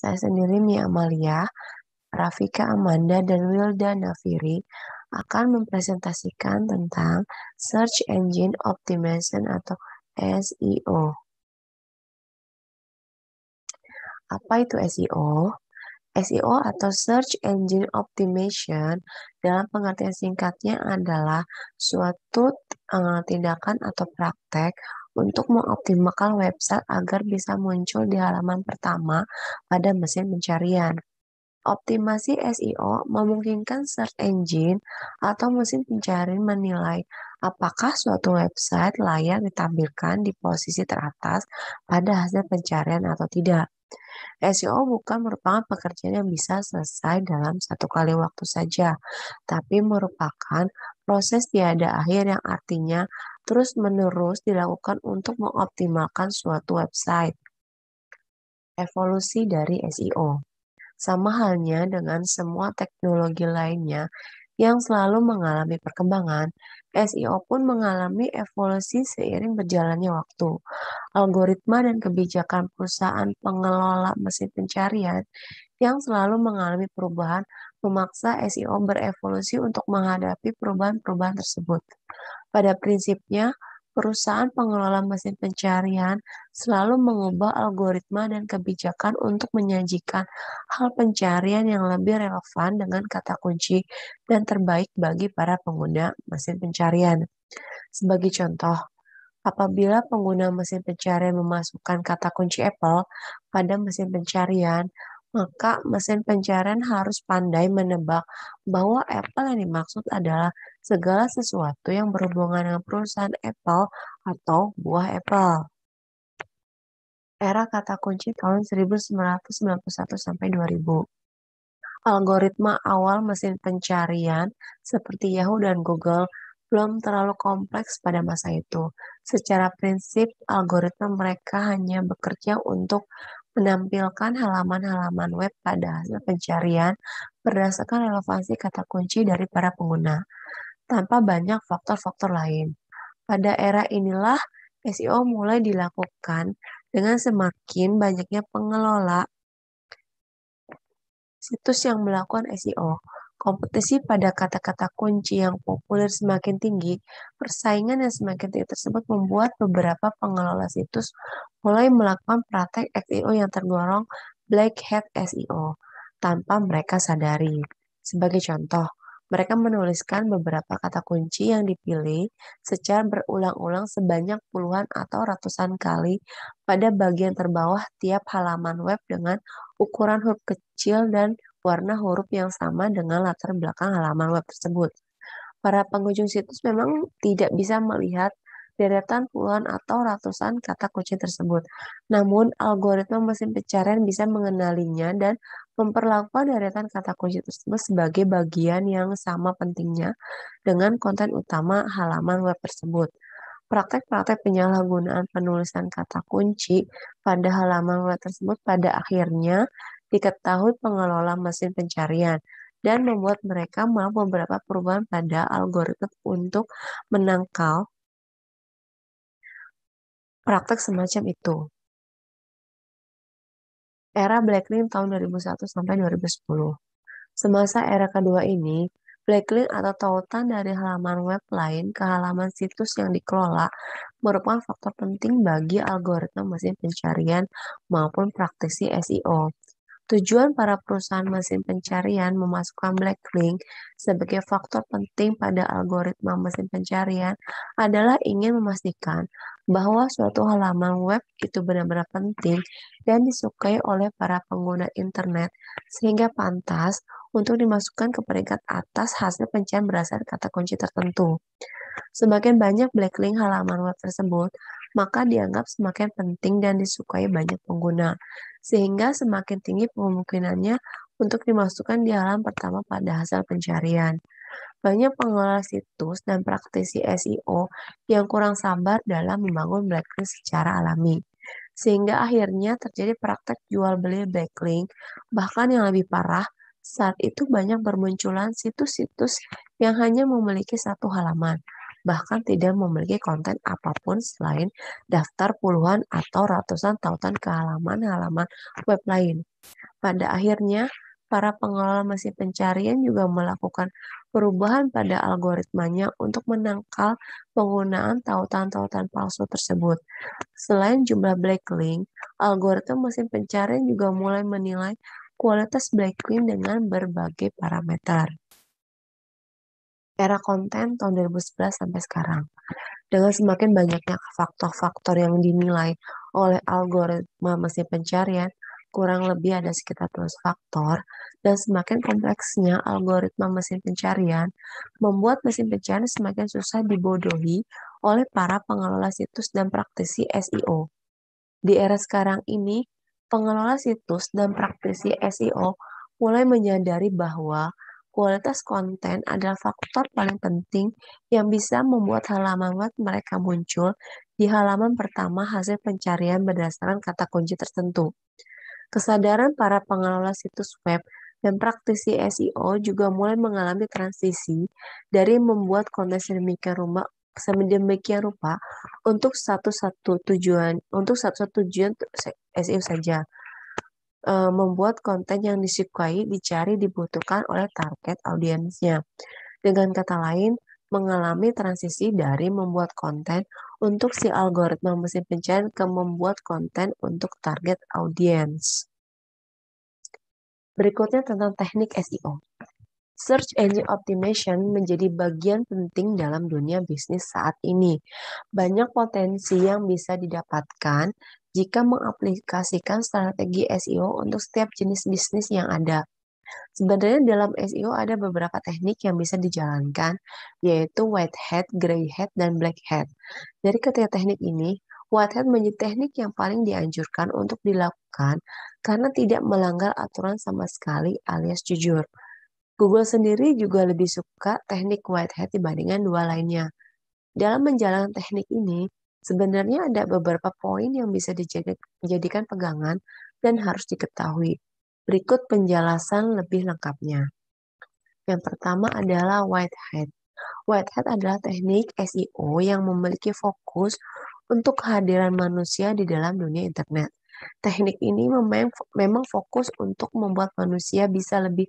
Saya sendiri Mia Amalia, Rafika Amanda, dan Wilda Nafiri akan mempresentasikan tentang Search Engine Optimization atau SEO. Apa itu SEO? SEO atau Search Engine Optimization dalam pengertian singkatnya adalah suatu uh, tindakan atau praktek untuk mengoptimalkan website agar bisa muncul di halaman pertama pada mesin pencarian. Optimasi SEO memungkinkan search engine atau mesin pencarian menilai apakah suatu website layak ditampilkan di posisi teratas pada hasil pencarian atau tidak. SEO bukan merupakan pekerjaan yang bisa selesai dalam satu kali waktu saja, tapi merupakan Proses tiada akhir yang artinya terus-menerus dilakukan untuk mengoptimalkan suatu website. Evolusi dari SEO sama halnya dengan semua teknologi lainnya yang selalu mengalami perkembangan, SEO pun mengalami evolusi seiring berjalannya waktu. Algoritma dan kebijakan perusahaan pengelola mesin pencarian yang selalu mengalami perubahan memaksa SEO berevolusi untuk menghadapi perubahan-perubahan tersebut. Pada prinsipnya, perusahaan pengelola mesin pencarian selalu mengubah algoritma dan kebijakan untuk menyajikan hal pencarian yang lebih relevan dengan kata kunci dan terbaik bagi para pengguna mesin pencarian. Sebagai contoh, apabila pengguna mesin pencarian memasukkan kata kunci Apple pada mesin pencarian, maka eh, mesin pencarian harus pandai menebak bahwa Apple yang dimaksud adalah segala sesuatu yang berhubungan dengan perusahaan Apple atau buah Apple. Era kata kunci tahun 1991 sampai 2000. Algoritma awal mesin pencarian seperti Yahoo dan Google belum terlalu kompleks pada masa itu. Secara prinsip, algoritma mereka hanya bekerja untuk menampilkan halaman-halaman web pada hasil pencarian berdasarkan relevansi kata kunci dari para pengguna, tanpa banyak faktor-faktor lain. Pada era inilah SEO mulai dilakukan dengan semakin banyaknya pengelola situs yang melakukan SEO. Kompetisi pada kata-kata kunci yang populer semakin tinggi, persaingan yang semakin tinggi tersebut membuat beberapa pengelola situs mulai melakukan praktek SEO yang tergolong black hat SEO tanpa mereka sadari. Sebagai contoh, mereka menuliskan beberapa kata kunci yang dipilih secara berulang-ulang sebanyak puluhan atau ratusan kali pada bagian terbawah tiap halaman web dengan ukuran huruf kecil dan warna huruf yang sama dengan latar belakang halaman web tersebut. Para pengunjung situs memang tidak bisa melihat deretan puluhan atau ratusan kata kunci tersebut. Namun, algoritma mesin pencarian bisa mengenalinya dan memperlakukan deretan kata kunci tersebut sebagai bagian yang sama pentingnya dengan konten utama halaman web tersebut. Praktek-praktek penyalahgunaan penulisan kata kunci pada halaman web tersebut pada akhirnya diketahui pengelola mesin pencarian dan membuat mereka melakukan beberapa perubahan pada algoritma untuk menangkal praktek semacam itu. Era Blacklist tahun 2001 sampai 2010. Semasa era kedua ini, Blacklist atau tautan dari halaman web lain ke halaman situs yang dikelola merupakan faktor penting bagi algoritma mesin pencarian maupun praktisi SEO. Tujuan para perusahaan mesin pencarian memasukkan link sebagai faktor penting pada algoritma mesin pencarian adalah ingin memastikan bahwa suatu halaman web itu benar-benar penting dan disukai oleh para pengguna internet sehingga pantas untuk dimasukkan ke peringkat atas hasil pencarian berdasarkan kata kunci tertentu. Sebagian banyak link halaman web tersebut, maka dianggap semakin penting dan disukai banyak pengguna, sehingga semakin tinggi kemungkinannya untuk dimasukkan di halaman pertama pada hasil pencarian. Banyak pengelola situs dan praktisi SEO yang kurang sabar dalam membangun blacklist secara alami. Sehingga akhirnya terjadi praktek jual beli backlink, bahkan yang lebih parah, saat itu banyak bermunculan situs-situs yang hanya memiliki satu halaman, bahkan tidak memiliki konten apapun selain daftar puluhan atau ratusan tautan ke halaman-halaman web lain. Pada akhirnya, para pengelola mesin pencarian juga melakukan perubahan pada algoritmanya untuk menangkal penggunaan tautan-tautan palsu tersebut. Selain jumlah backlink, algoritma mesin pencarian juga mulai menilai kualitas backlink dengan berbagai parameter era konten tahun 2011 sampai sekarang. Dengan semakin banyaknya faktor-faktor yang dinilai oleh algoritma mesin pencarian, kurang lebih ada sekitar 200 faktor, dan semakin kompleksnya algoritma mesin pencarian, membuat mesin pencarian semakin susah dibodohi oleh para pengelola situs dan praktisi SEO. Di era sekarang ini, pengelola situs dan praktisi SEO mulai menyadari bahwa kualitas konten adalah faktor paling penting yang bisa membuat halaman web mereka muncul di halaman pertama hasil pencarian berdasarkan kata kunci tertentu. Kesadaran para pengelola situs web dan praktisi SEO juga mulai mengalami transisi dari membuat konten sedemikian rupa sedemikian rupa untuk satu-satu tujuan untuk satu-satu tujuan SEO e saja uh, membuat konten yang disukai, dicari, dibutuhkan oleh target audiensnya. Dengan kata lain, mengalami transisi dari membuat konten untuk si algoritma mesin pencarian ke membuat konten untuk target audiens. Berikutnya tentang teknik SEO. Search Engine Optimization menjadi bagian penting dalam dunia bisnis saat ini. Banyak potensi yang bisa didapatkan jika mengaplikasikan strategi SEO untuk setiap jenis bisnis yang ada. Sebenarnya dalam SEO ada beberapa teknik yang bisa dijalankan, yaitu white hat, gray hat, dan black hat. Dari ketiga teknik ini, white hat menjadi teknik yang paling dianjurkan untuk dilakukan karena tidak melanggar aturan sama sekali alias jujur. Google sendiri juga lebih suka teknik white hat dibandingkan dua lainnya. Dalam menjalankan teknik ini, Sebenarnya ada beberapa poin yang bisa dijadikan pegangan dan harus diketahui. Berikut penjelasan lebih lengkapnya. Yang pertama adalah white hat. White hat adalah teknik SEO yang memiliki fokus untuk kehadiran manusia di dalam dunia internet. Teknik ini memang fokus untuk membuat manusia bisa lebih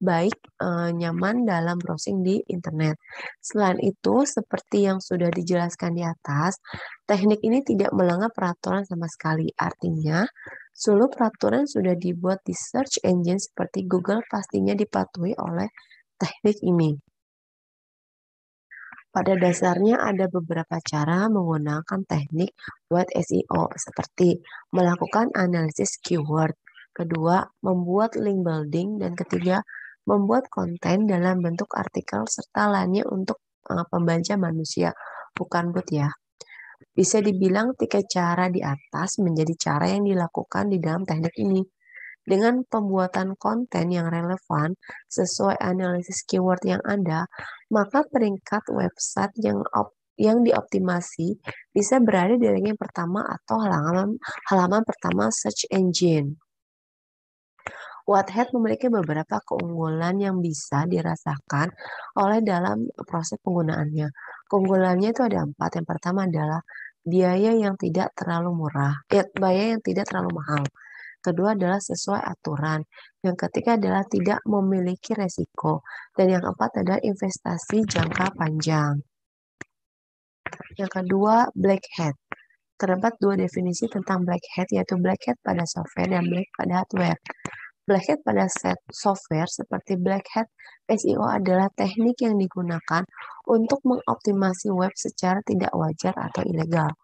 baik e, nyaman dalam browsing di internet. Selain itu, seperti yang sudah dijelaskan di atas, teknik ini tidak melanggar peraturan sama sekali. Artinya, seluruh peraturan sudah dibuat di search engine seperti Google pastinya dipatuhi oleh teknik ini. Pada dasarnya ada beberapa cara menggunakan teknik buat SEO seperti melakukan analisis keyword, kedua membuat link building, dan ketiga membuat konten dalam bentuk artikel serta lainnya untuk uh, pembaca manusia, bukan bot ya. Bisa dibilang tiga cara di atas menjadi cara yang dilakukan di dalam teknik ini. Dengan pembuatan konten yang relevan sesuai analisis keyword yang ada, maka peringkat website yang op yang dioptimasi bisa berada di ranking pertama atau halaman halaman pertama search engine. Wattpad memiliki beberapa keunggulan yang bisa dirasakan oleh dalam proses penggunaannya. Keunggulannya itu ada empat. Yang pertama adalah biaya yang tidak terlalu murah, eh, biaya yang tidak terlalu mahal. Kedua adalah sesuai aturan. Yang ketiga adalah tidak memiliki resiko. Dan yang keempat adalah investasi jangka panjang. Yang kedua, black hat terdapat dua definisi tentang black hat, yaitu black hat pada software dan black pada hardware. Black Hat pada set software seperti Black Hat SEO adalah teknik yang digunakan untuk mengoptimasi web secara tidak wajar atau ilegal.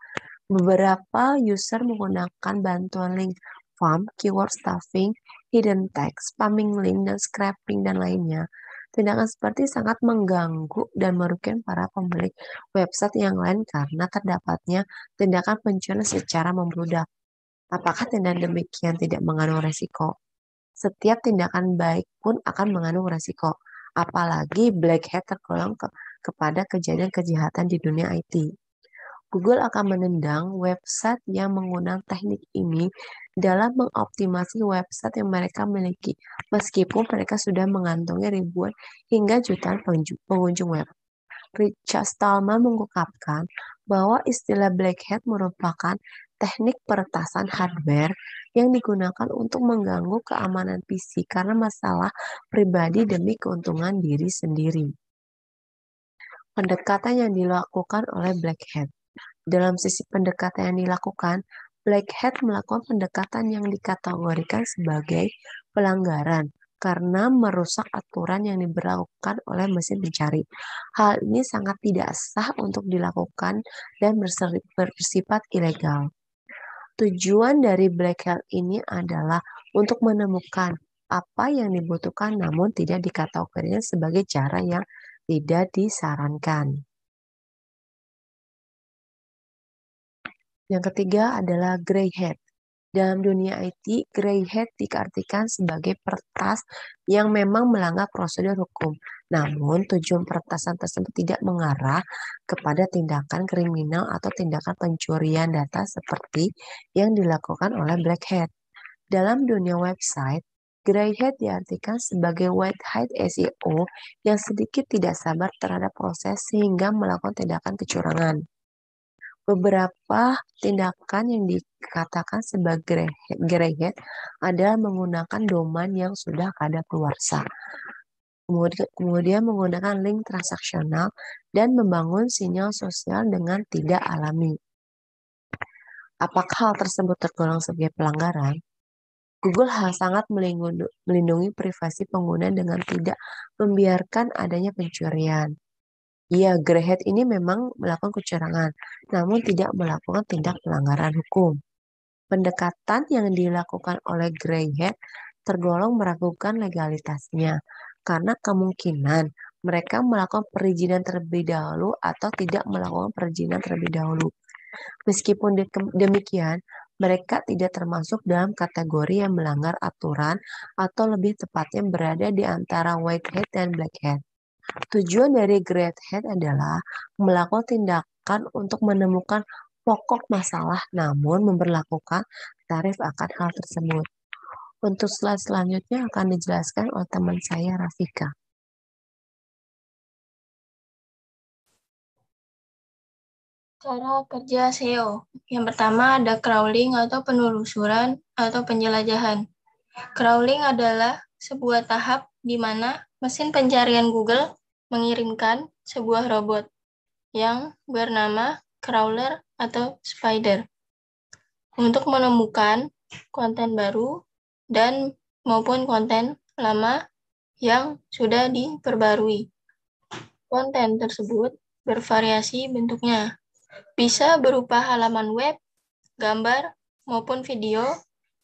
Beberapa user menggunakan bantuan link farm, keyword stuffing, hidden text, spamming link, dan scraping, dan lainnya. Tindakan seperti sangat mengganggu dan merugikan para pemilik website yang lain karena terdapatnya tindakan pencurian secara membludak. Apakah tindakan demikian tidak mengandung resiko? setiap tindakan baik pun akan mengandung resiko, apalagi black hat tergolong ke, kepada kejadian kejahatan di dunia IT. Google akan menendang website yang menggunakan teknik ini dalam mengoptimasi website yang mereka miliki, meskipun mereka sudah mengantongi ribuan hingga jutaan pengunjung web. Richard Stallman mengungkapkan bahwa istilah black hat merupakan teknik peretasan hardware yang digunakan untuk mengganggu keamanan PC karena masalah pribadi demi keuntungan diri sendiri. Pendekatan yang dilakukan oleh Black Hat Dalam sisi pendekatan yang dilakukan, Black Hat melakukan pendekatan yang dikategorikan sebagai pelanggaran karena merusak aturan yang diberlakukan oleh mesin pencari. Hal ini sangat tidak sah untuk dilakukan dan bersifat ilegal tujuan dari black hole ini adalah untuk menemukan apa yang dibutuhkan namun tidak dikategorikan sebagai cara yang tidak disarankan. Yang ketiga adalah gray hat. Dalam dunia IT, gray hat diartikan sebagai pertas yang memang melanggar prosedur hukum. Namun, tujuan peretasan tersebut tidak mengarah kepada tindakan kriminal atau tindakan pencurian data seperti yang dilakukan oleh Black Hat. Dalam dunia website, Grey Hat diartikan sebagai White Hat SEO yang sedikit tidak sabar terhadap proses sehingga melakukan tindakan kecurangan beberapa tindakan yang dikatakan sebagai grey hat adalah menggunakan domain yang sudah kada keluarsa kemudian menggunakan link transaksional dan membangun sinyal sosial dengan tidak alami. Apakah hal tersebut tergolong sebagai pelanggaran? Google sangat melindungi privasi pengguna dengan tidak membiarkan adanya pencurian. Iya, Grehead ini memang melakukan kecurangan, namun tidak melakukan tindak pelanggaran hukum. Pendekatan yang dilakukan oleh Grehead tergolong meragukan legalitasnya, karena kemungkinan mereka melakukan perizinan terlebih dahulu atau tidak melakukan perizinan terlebih dahulu. Meskipun demikian, mereka tidak termasuk dalam kategori yang melanggar aturan atau lebih tepatnya berada di antara white hat dan black hat. Tujuan dari great hat adalah melakukan tindakan untuk menemukan pokok masalah namun memperlakukan tarif akan hal tersebut. Untuk slide selanjutnya akan dijelaskan oleh teman saya Rafika. Cara kerja SEO. Yang pertama ada crawling atau penelusuran atau penjelajahan. Crawling adalah sebuah tahap di mana mesin pencarian Google mengirimkan sebuah robot yang bernama crawler atau spider untuk menemukan konten baru dan maupun konten lama yang sudah diperbarui. Konten tersebut bervariasi bentuknya, bisa berupa halaman web, gambar, maupun video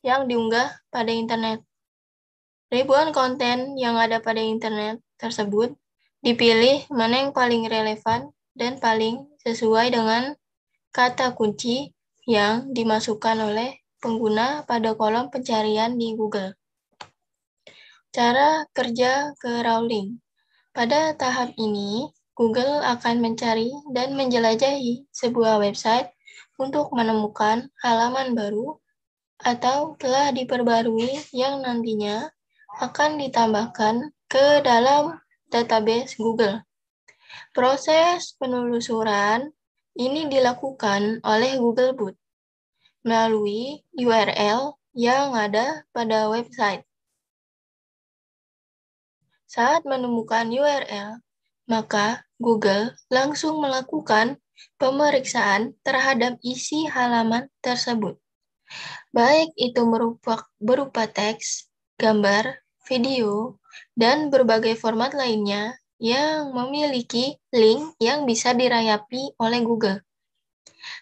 yang diunggah pada internet. Ribuan konten yang ada pada internet tersebut dipilih mana yang paling relevan dan paling sesuai dengan kata kunci yang dimasukkan oleh pengguna pada kolom pencarian di Google. Cara kerja ke crawling. Pada tahap ini, Google akan mencari dan menjelajahi sebuah website untuk menemukan halaman baru atau telah diperbarui yang nantinya akan ditambahkan ke dalam database Google. Proses penelusuran ini dilakukan oleh Google Boot melalui URL yang ada pada website. Saat menemukan URL, maka Google langsung melakukan pemeriksaan terhadap isi halaman tersebut. Baik itu berupa, berupa teks, gambar, video, dan berbagai format lainnya yang memiliki link yang bisa dirayapi oleh Google.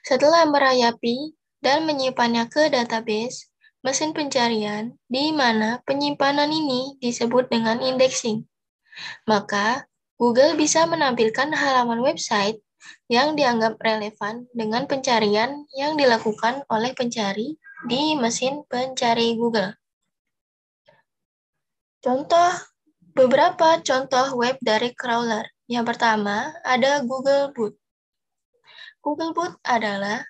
Setelah merayapi dan menyimpannya ke database mesin pencarian di mana penyimpanan ini disebut dengan indexing. Maka, Google bisa menampilkan halaman website yang dianggap relevan dengan pencarian yang dilakukan oleh pencari di mesin pencari Google. Contoh, beberapa contoh web dari crawler. Yang pertama, ada Google Boot. Google Boot adalah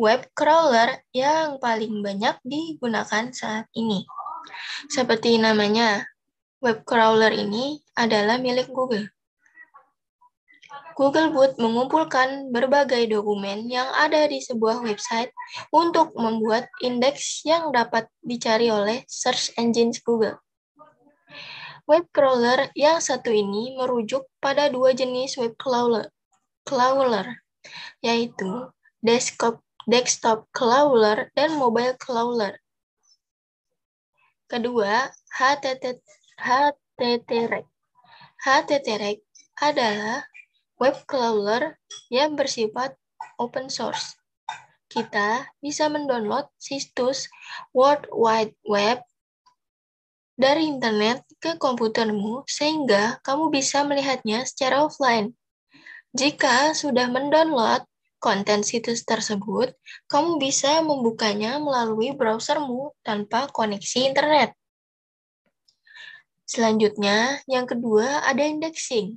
web crawler yang paling banyak digunakan saat ini. Seperti namanya, web crawler ini adalah milik Google. Google Boot mengumpulkan berbagai dokumen yang ada di sebuah website untuk membuat indeks yang dapat dicari oleh search engines Google. Web crawler yang satu ini merujuk pada dua jenis web crawler yaitu desktop desktop crawler, dan mobile crawler. Kedua, HTTP, HTTREC. HTTREC adalah web crawler yang bersifat open source. Kita bisa mendownload situs World Wide Web dari internet ke komputermu sehingga kamu bisa melihatnya secara offline. Jika sudah mendownload konten situs tersebut, kamu bisa membukanya melalui browsermu tanpa koneksi internet. Selanjutnya, yang kedua ada indexing.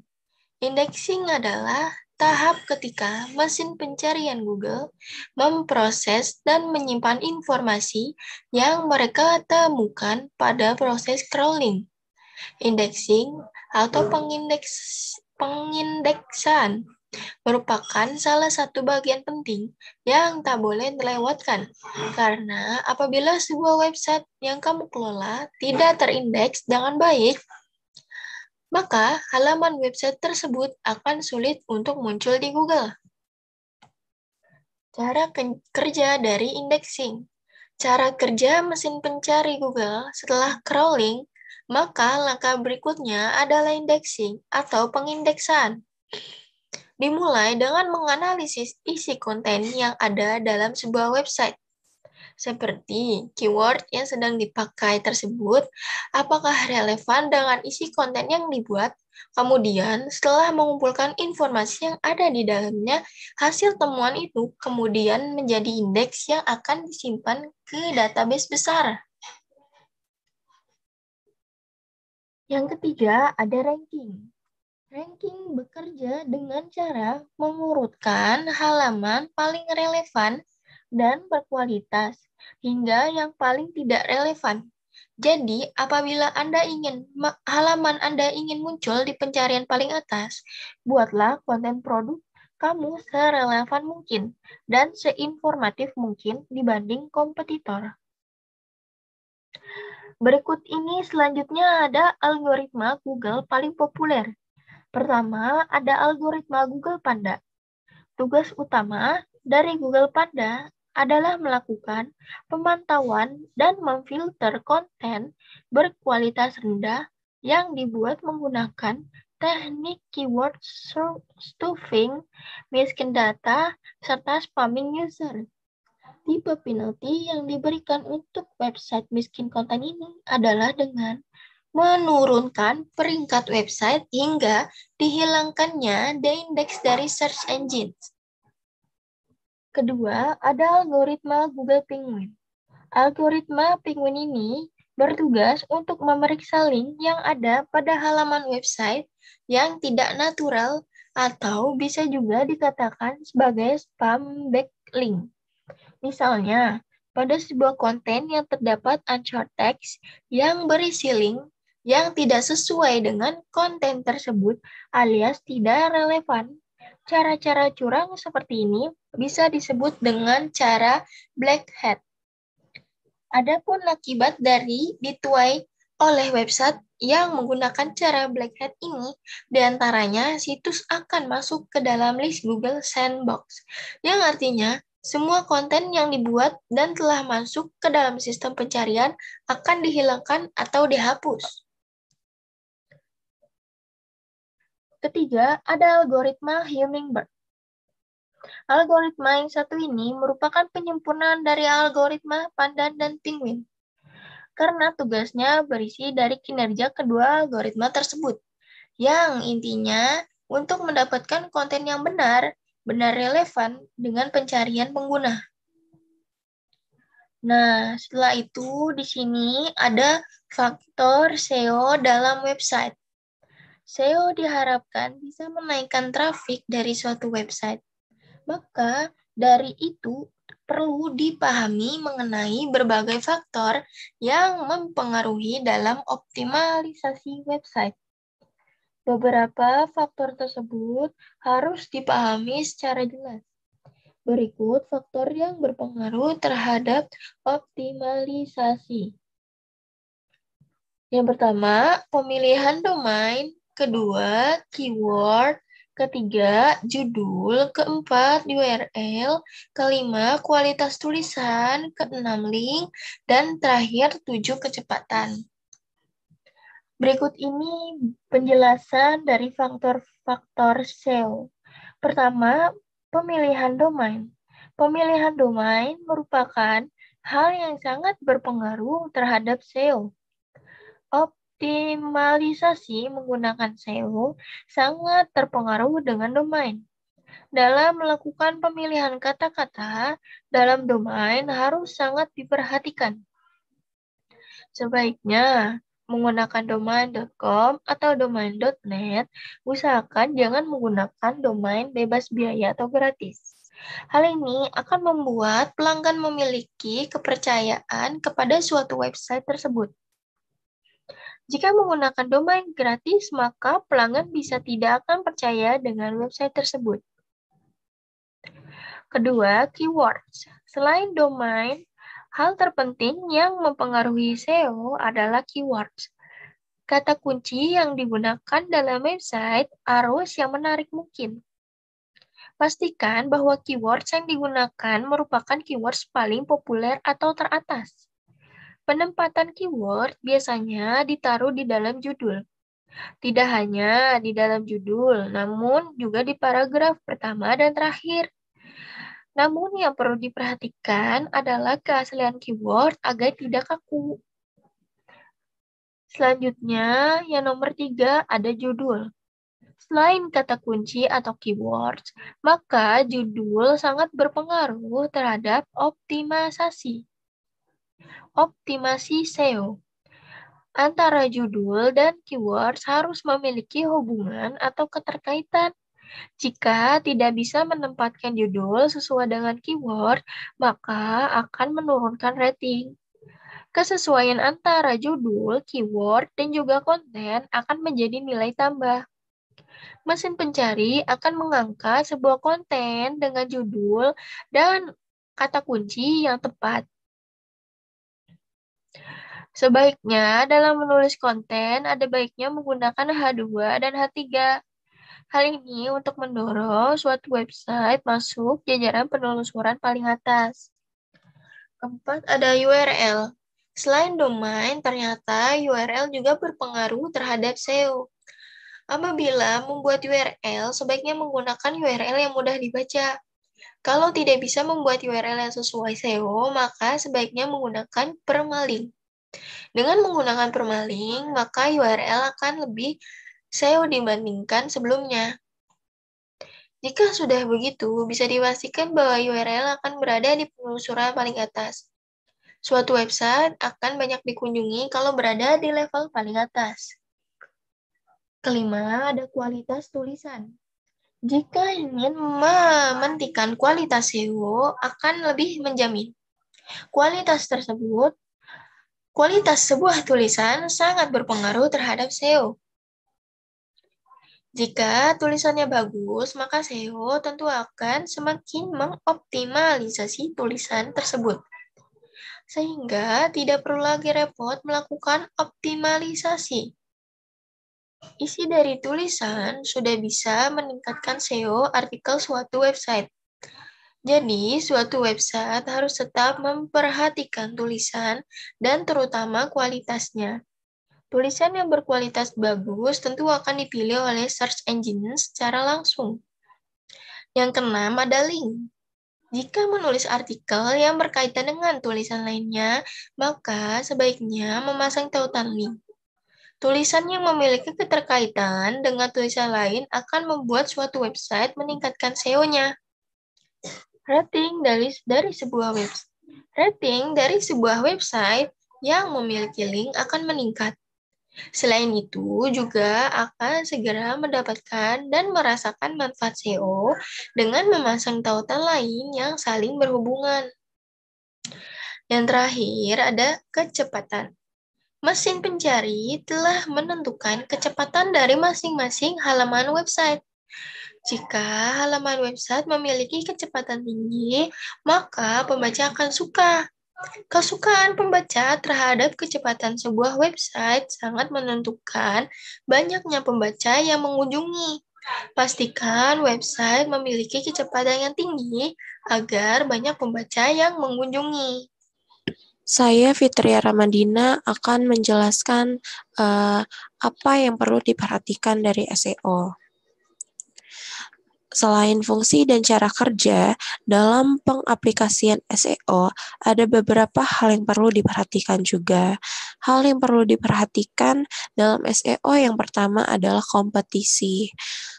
Indexing adalah tahap ketika mesin pencarian Google memproses dan menyimpan informasi yang mereka temukan pada proses crawling. Indexing atau pengindeks pengindeksan merupakan salah satu bagian penting yang tak boleh dilewatkan. Karena apabila sebuah website yang kamu kelola tidak terindeks dengan baik, maka halaman website tersebut akan sulit untuk muncul di Google. Cara kerja dari indexing Cara kerja mesin pencari Google setelah crawling, maka langkah berikutnya adalah indexing atau pengindeksan dimulai dengan menganalisis isi konten yang ada dalam sebuah website, seperti keyword yang sedang dipakai tersebut, apakah relevan dengan isi konten yang dibuat. Kemudian, setelah mengumpulkan informasi yang ada di dalamnya, hasil temuan itu kemudian menjadi indeks yang akan disimpan ke database besar. Yang ketiga, ada ranking. Ranking bekerja dengan cara mengurutkan halaman paling relevan dan berkualitas hingga yang paling tidak relevan. Jadi, apabila Anda ingin halaman Anda ingin muncul di pencarian paling atas, buatlah konten produk kamu serelevan mungkin dan seinformatif mungkin dibanding kompetitor. Berikut ini selanjutnya ada algoritma Google paling populer Pertama, ada algoritma Google Panda. Tugas utama dari Google Panda adalah melakukan pemantauan dan memfilter konten berkualitas rendah yang dibuat menggunakan teknik keyword stuffing, miskin data, serta spamming user. Tipe penalti yang diberikan untuk website miskin konten ini adalah dengan menurunkan peringkat website hingga dihilangkannya the index dari search engines. Kedua, ada algoritma Google Penguin. Algoritma Penguin ini bertugas untuk memeriksa link yang ada pada halaman website yang tidak natural atau bisa juga dikatakan sebagai spam backlink. Misalnya, pada sebuah konten yang terdapat uncharted text yang berisi link yang tidak sesuai dengan konten tersebut alias tidak relevan. Cara-cara curang seperti ini bisa disebut dengan cara black hat. Adapun akibat dari dituai oleh website yang menggunakan cara black hat ini, diantaranya situs akan masuk ke dalam list Google Sandbox, yang artinya semua konten yang dibuat dan telah masuk ke dalam sistem pencarian akan dihilangkan atau dihapus. Ketiga, ada algoritma Hummingbird. Algoritma yang satu ini merupakan penyempurnaan dari algoritma Pandan dan Penguin, karena tugasnya berisi dari kinerja kedua algoritma tersebut, yang intinya untuk mendapatkan konten yang benar, benar relevan dengan pencarian pengguna. Nah, setelah itu di sini ada faktor SEO dalam website. SEO diharapkan bisa menaikkan trafik dari suatu website. Maka dari itu perlu dipahami mengenai berbagai faktor yang mempengaruhi dalam optimalisasi website. Beberapa faktor tersebut harus dipahami secara jelas. Berikut faktor yang berpengaruh terhadap optimalisasi. Yang pertama, pemilihan domain kedua keyword, ketiga judul, keempat URL, kelima kualitas tulisan, keenam link, dan terakhir tujuh kecepatan. Berikut ini penjelasan dari faktor-faktor SEO. Pertama, pemilihan domain. Pemilihan domain merupakan hal yang sangat berpengaruh terhadap SEO optimalisasi menggunakan SEO sangat terpengaruh dengan domain. Dalam melakukan pemilihan kata-kata dalam domain harus sangat diperhatikan. Sebaiknya menggunakan domain.com atau domain.net, usahakan jangan menggunakan domain bebas biaya atau gratis. Hal ini akan membuat pelanggan memiliki kepercayaan kepada suatu website tersebut. Jika menggunakan domain gratis, maka pelanggan bisa tidak akan percaya dengan website tersebut. Kedua, keywords. Selain domain, hal terpenting yang mempengaruhi SEO adalah keywords. Kata kunci yang digunakan dalam website harus yang menarik mungkin. Pastikan bahwa keywords yang digunakan merupakan keywords paling populer atau teratas. Penempatan keyword biasanya ditaruh di dalam judul. Tidak hanya di dalam judul, namun juga di paragraf pertama dan terakhir. Namun yang perlu diperhatikan adalah keaslian keyword agar tidak kaku. Selanjutnya, yang nomor tiga ada judul. Selain kata kunci atau keywords, maka judul sangat berpengaruh terhadap optimalisasi optimasi SEO. Antara judul dan keywords harus memiliki hubungan atau keterkaitan. Jika tidak bisa menempatkan judul sesuai dengan keyword, maka akan menurunkan rating. Kesesuaian antara judul, keyword, dan juga konten akan menjadi nilai tambah. Mesin pencari akan mengangkat sebuah konten dengan judul dan kata kunci yang tepat. Sebaiknya dalam menulis konten ada baiknya menggunakan H2 dan H3. Hal ini untuk mendorong suatu website masuk jajaran penelusuran paling atas. Keempat, ada URL. Selain domain, ternyata URL juga berpengaruh terhadap SEO. Apabila membuat URL, sebaiknya menggunakan URL yang mudah dibaca. Kalau tidak bisa membuat URL yang sesuai SEO, maka sebaiknya menggunakan permalink. Dengan menggunakan permalink, maka URL akan lebih SEO dibandingkan sebelumnya. Jika sudah begitu, bisa dipastikan bahwa URL akan berada di penelusuran paling atas. Suatu website akan banyak dikunjungi kalau berada di level paling atas. Kelima, ada kualitas tulisan. Jika ingin mementikan kualitas SEO akan lebih menjamin. Kualitas tersebut, kualitas sebuah tulisan sangat berpengaruh terhadap SEO. Jika tulisannya bagus, maka SEO tentu akan semakin mengoptimalisasi tulisan tersebut. Sehingga tidak perlu lagi repot melakukan optimalisasi Isi dari tulisan sudah bisa meningkatkan SEO artikel suatu website. Jadi, suatu website harus tetap memperhatikan tulisan dan terutama kualitasnya. Tulisan yang berkualitas bagus tentu akan dipilih oleh search engine secara langsung. Yang keenam ada link. Jika menulis artikel yang berkaitan dengan tulisan lainnya, maka sebaiknya memasang tautan link. Tulisan yang memiliki keterkaitan dengan tulisan lain akan membuat suatu website meningkatkan SEO-nya. Rating dari dari sebuah website rating dari sebuah website yang memiliki link akan meningkat. Selain itu, juga akan segera mendapatkan dan merasakan manfaat SEO dengan memasang tautan lain yang saling berhubungan. Yang terakhir ada kecepatan mesin pencari telah menentukan kecepatan dari masing-masing halaman website. Jika halaman website memiliki kecepatan tinggi, maka pembaca akan suka. Kesukaan pembaca terhadap kecepatan sebuah website sangat menentukan banyaknya pembaca yang mengunjungi. Pastikan website memiliki kecepatan yang tinggi agar banyak pembaca yang mengunjungi. Saya Fitria Ramadina akan menjelaskan uh, apa yang perlu diperhatikan dari SEO. Selain fungsi dan cara kerja, dalam pengaplikasian SEO ada beberapa hal yang perlu diperhatikan juga. Hal yang perlu diperhatikan dalam SEO yang pertama adalah kompetisi.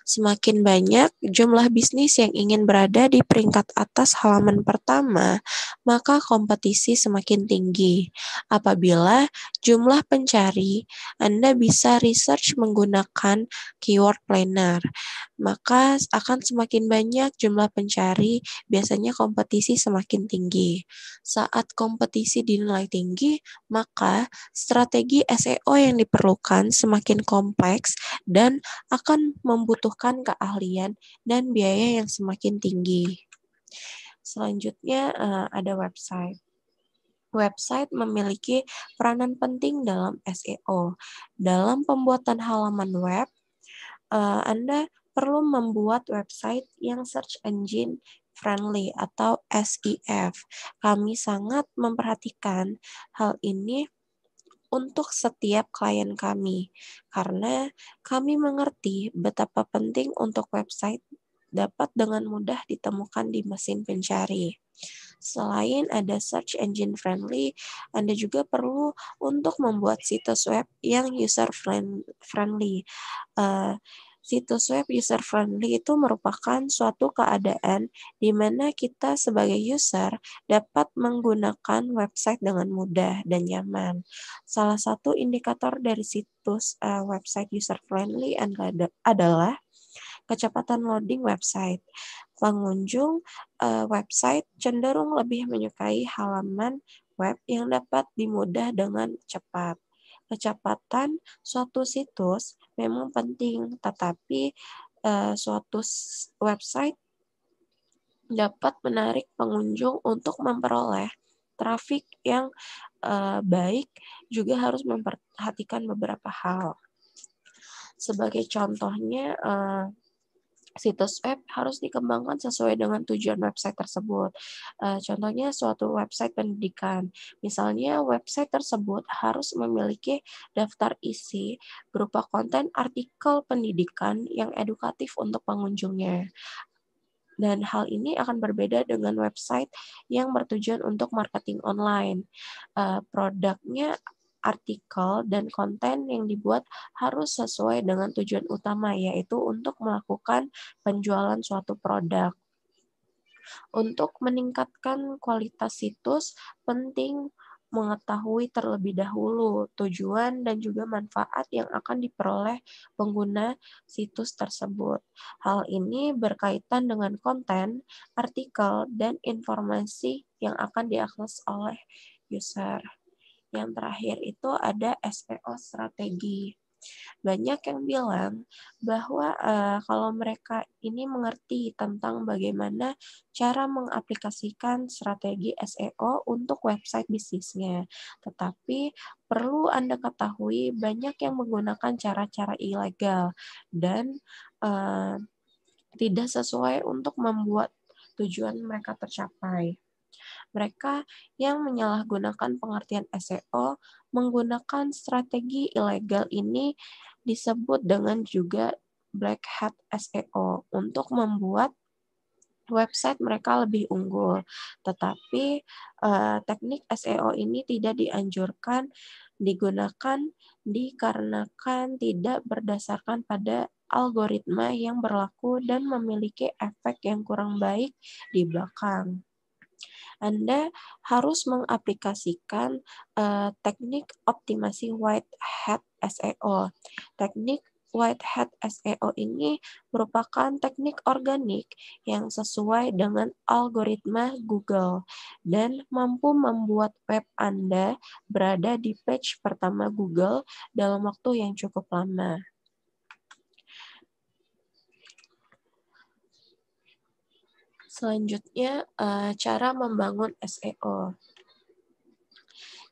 Semakin banyak jumlah bisnis yang ingin berada di peringkat atas halaman pertama, maka kompetisi semakin tinggi. Apabila jumlah pencari, Anda bisa research menggunakan keyword planner maka akan semakin banyak jumlah pencari, biasanya kompetisi semakin tinggi. Saat kompetisi dinilai tinggi, maka strategi SEO yang diperlukan semakin kompleks dan akan membutuhkan keahlian dan biaya yang semakin tinggi. Selanjutnya eh, ada website website memiliki peranan penting dalam SEO. Dalam pembuatan halaman web, eh, Anda perlu membuat website yang search engine friendly atau SEF. Kami sangat memperhatikan hal ini untuk setiap klien kami karena kami mengerti betapa penting untuk website dapat dengan mudah ditemukan di mesin pencari. Selain ada search engine friendly, Anda juga perlu untuk membuat situs web yang user friendly. Uh, situs web user-friendly itu merupakan suatu keadaan di mana kita sebagai user dapat menggunakan website dengan mudah dan nyaman. Salah satu indikator dari situs uh, website user-friendly adalah kecepatan loading website. Pengunjung uh, website cenderung lebih menyukai halaman web yang dapat dimudah dengan cepat kecepatan suatu situs memang penting, tetapi uh, suatu website dapat menarik pengunjung untuk memperoleh trafik yang uh, baik juga harus memperhatikan beberapa hal. Sebagai contohnya, uh, situs web harus dikembangkan sesuai dengan tujuan website tersebut. Eh, contohnya suatu website pendidikan. Misalnya website tersebut harus memiliki daftar isi berupa konten artikel pendidikan yang edukatif untuk pengunjungnya dan hal ini akan berbeda dengan website yang bertujuan untuk marketing online. Uh, produknya artikel dan konten yang dibuat harus sesuai dengan tujuan utama, yaitu untuk melakukan penjualan suatu produk. Untuk meningkatkan kualitas situs, penting mengetahui terlebih dahulu tujuan dan juga manfaat yang akan diperoleh pengguna situs tersebut. Hal ini berkaitan dengan konten, artikel, dan informasi yang akan diakses oleh user. Yang terakhir itu ada SPO e strategi. Banyak yang bilang bahwa uh, kalau mereka ini mengerti tentang bagaimana cara mengaplikasikan strategi SEO untuk website bisnisnya, tetapi perlu Anda ketahui banyak yang menggunakan cara-cara ilegal dan uh, tidak sesuai untuk membuat tujuan mereka tercapai mereka yang menyalahgunakan pengertian SEO menggunakan strategi ilegal ini disebut dengan juga black hat SEO untuk membuat website mereka lebih unggul. Tetapi eh, teknik SEO ini tidak dianjurkan digunakan dikarenakan tidak berdasarkan pada algoritma yang berlaku dan memiliki efek yang kurang baik di belakang. Anda harus mengaplikasikan uh, teknik optimasi white hat SEO. Teknik White Hat SEO ini merupakan teknik organik yang sesuai dengan algoritma Google dan mampu membuat web Anda berada di page pertama Google dalam waktu yang cukup lama. Selanjutnya, eh, cara membangun SEO.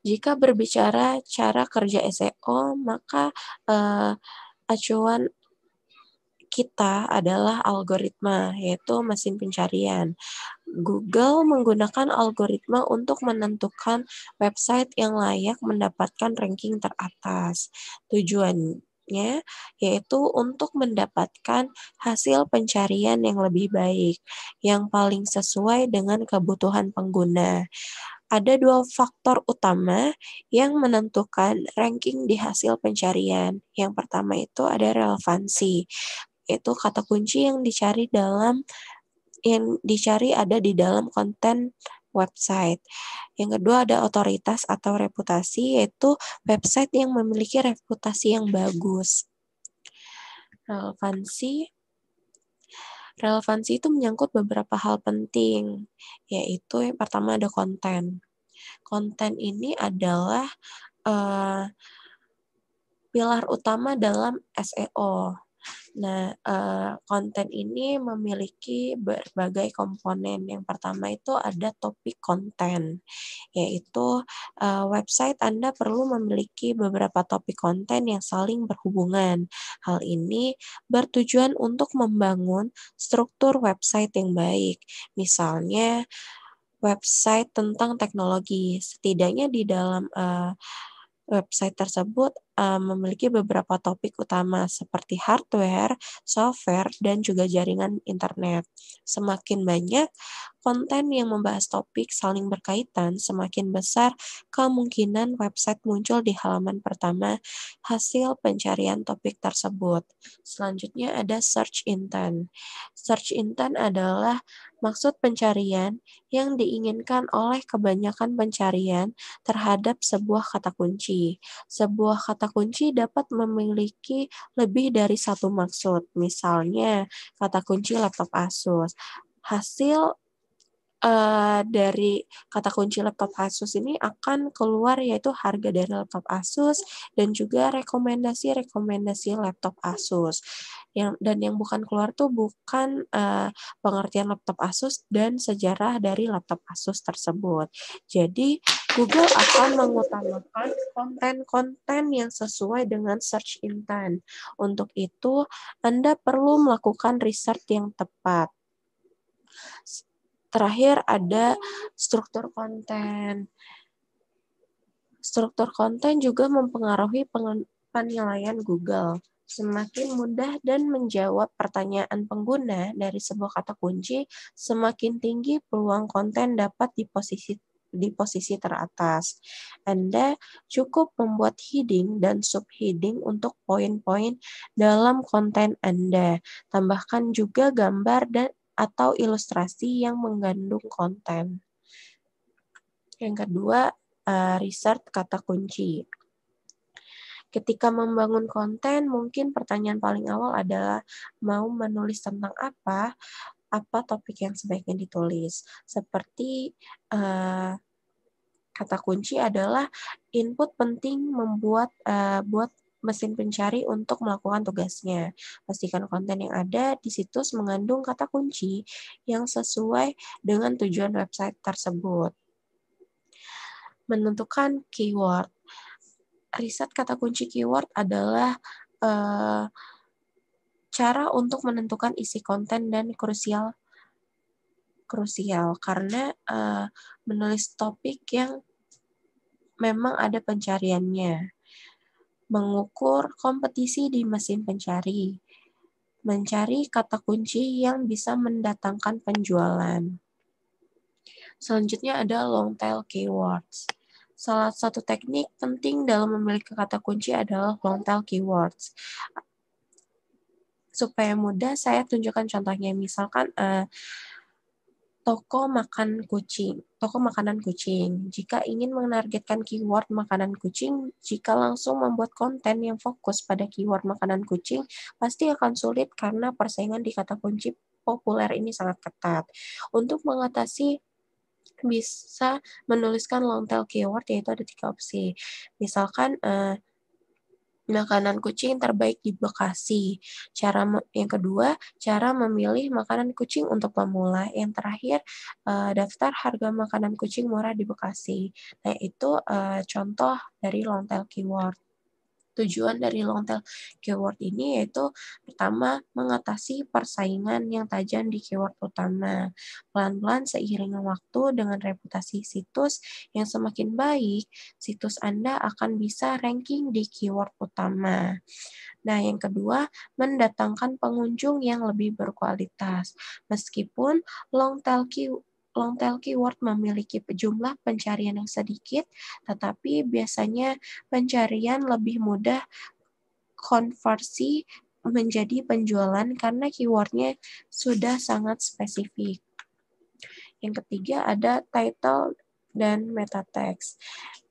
Jika berbicara cara kerja SEO, maka eh, acuan kita adalah algoritma, yaitu mesin pencarian. Google menggunakan algoritma untuk menentukan website yang layak mendapatkan ranking teratas. Tujuan berikutnya, yaitu untuk mendapatkan hasil pencarian yang lebih baik, yang paling sesuai dengan kebutuhan pengguna. Ada dua faktor utama yang menentukan ranking di hasil pencarian. Yang pertama itu ada relevansi, itu kata kunci yang dicari dalam yang dicari ada di dalam konten website. Yang kedua ada otoritas atau reputasi yaitu website yang memiliki reputasi yang bagus. Relevansi Relevansi itu menyangkut beberapa hal penting, yaitu yang pertama ada konten. Konten ini adalah uh, pilar utama dalam SEO Nah, eh, konten ini memiliki berbagai komponen. Yang pertama itu ada topik konten, yaitu eh, website Anda perlu memiliki beberapa topik konten yang saling berhubungan. Hal ini bertujuan untuk membangun struktur website yang baik. Misalnya, website tentang teknologi. Setidaknya di dalam eh, website tersebut Eh, memiliki beberapa topik utama seperti hardware, software, dan juga jaringan internet. Semakin banyak konten yang membahas topik saling berkaitan, semakin besar kemungkinan website muncul di halaman pertama hasil pencarian topik tersebut. Selanjutnya ada search intent. Search intent adalah maksud pencarian yang diinginkan oleh kebanyakan pencarian terhadap sebuah kata kunci. Sebuah kata kata kunci dapat memiliki lebih dari satu maksud. Misalnya, kata kunci laptop Asus. Hasil Uh, dari kata kunci laptop Asus ini akan keluar yaitu harga dari laptop Asus dan juga rekomendasi-rekomendasi laptop Asus. Yang dan yang bukan keluar tuh bukan uh, pengertian laptop Asus dan sejarah dari laptop Asus tersebut. Jadi Google akan mengutamakan konten-konten yang sesuai dengan search intent. Untuk itu, Anda perlu melakukan riset yang tepat. Terakhir ada struktur konten. Struktur konten juga mempengaruhi penilaian Google semakin mudah dan menjawab pertanyaan pengguna dari sebuah kata kunci, semakin tinggi peluang konten dapat diposisi, di posisi teratas. Anda cukup membuat heading dan subheading untuk poin-poin dalam konten Anda. Tambahkan juga gambar dan atau ilustrasi yang mengandung konten. Yang kedua, eh, riset kata kunci. Ketika membangun konten, mungkin pertanyaan paling awal adalah mau menulis tentang apa, apa topik yang sebaiknya ditulis. Seperti uh, kata kunci adalah input penting membuat uh, buat mesin pencari untuk melakukan tugasnya. Pastikan konten yang ada di situs mengandung kata kunci yang sesuai dengan tujuan website tersebut. Menentukan keyword. Riset kata kunci keyword adalah uh, cara untuk menentukan isi konten dan krusial krusial karena uh, menulis topik yang memang ada pencariannya mengukur kompetisi di mesin pencari mencari kata kunci yang bisa mendatangkan penjualan selanjutnya ada long tail keywords salah satu teknik penting dalam memiliki kata kunci adalah long tail keywords supaya mudah saya tunjukkan contohnya misalkan uh, toko makan kucing, toko makanan kucing. Jika ingin menargetkan keyword makanan kucing, jika langsung membuat konten yang fokus pada keyword makanan kucing, pasti akan sulit karena persaingan di kata kunci populer ini sangat ketat. Untuk mengatasi bisa menuliskan long tail keyword yaitu ada tiga opsi. Misalkan uh, makanan kucing terbaik di Bekasi. Cara yang kedua, cara memilih makanan kucing untuk pemula. Yang terakhir, uh, daftar harga makanan kucing murah di Bekasi. Nah, itu uh, contoh dari long tail keyword tujuan dari Longtail keyword ini yaitu pertama mengatasi persaingan yang tajam di keyword utama. Pelan-pelan seiring waktu dengan reputasi situs yang semakin baik, situs Anda akan bisa ranking di keyword utama. Nah, yang kedua, mendatangkan pengunjung yang lebih berkualitas. Meskipun long tail keyword long tail keyword memiliki jumlah pencarian yang sedikit, tetapi biasanya pencarian lebih mudah konversi menjadi penjualan karena keywordnya sudah sangat spesifik. Yang ketiga ada title dan meta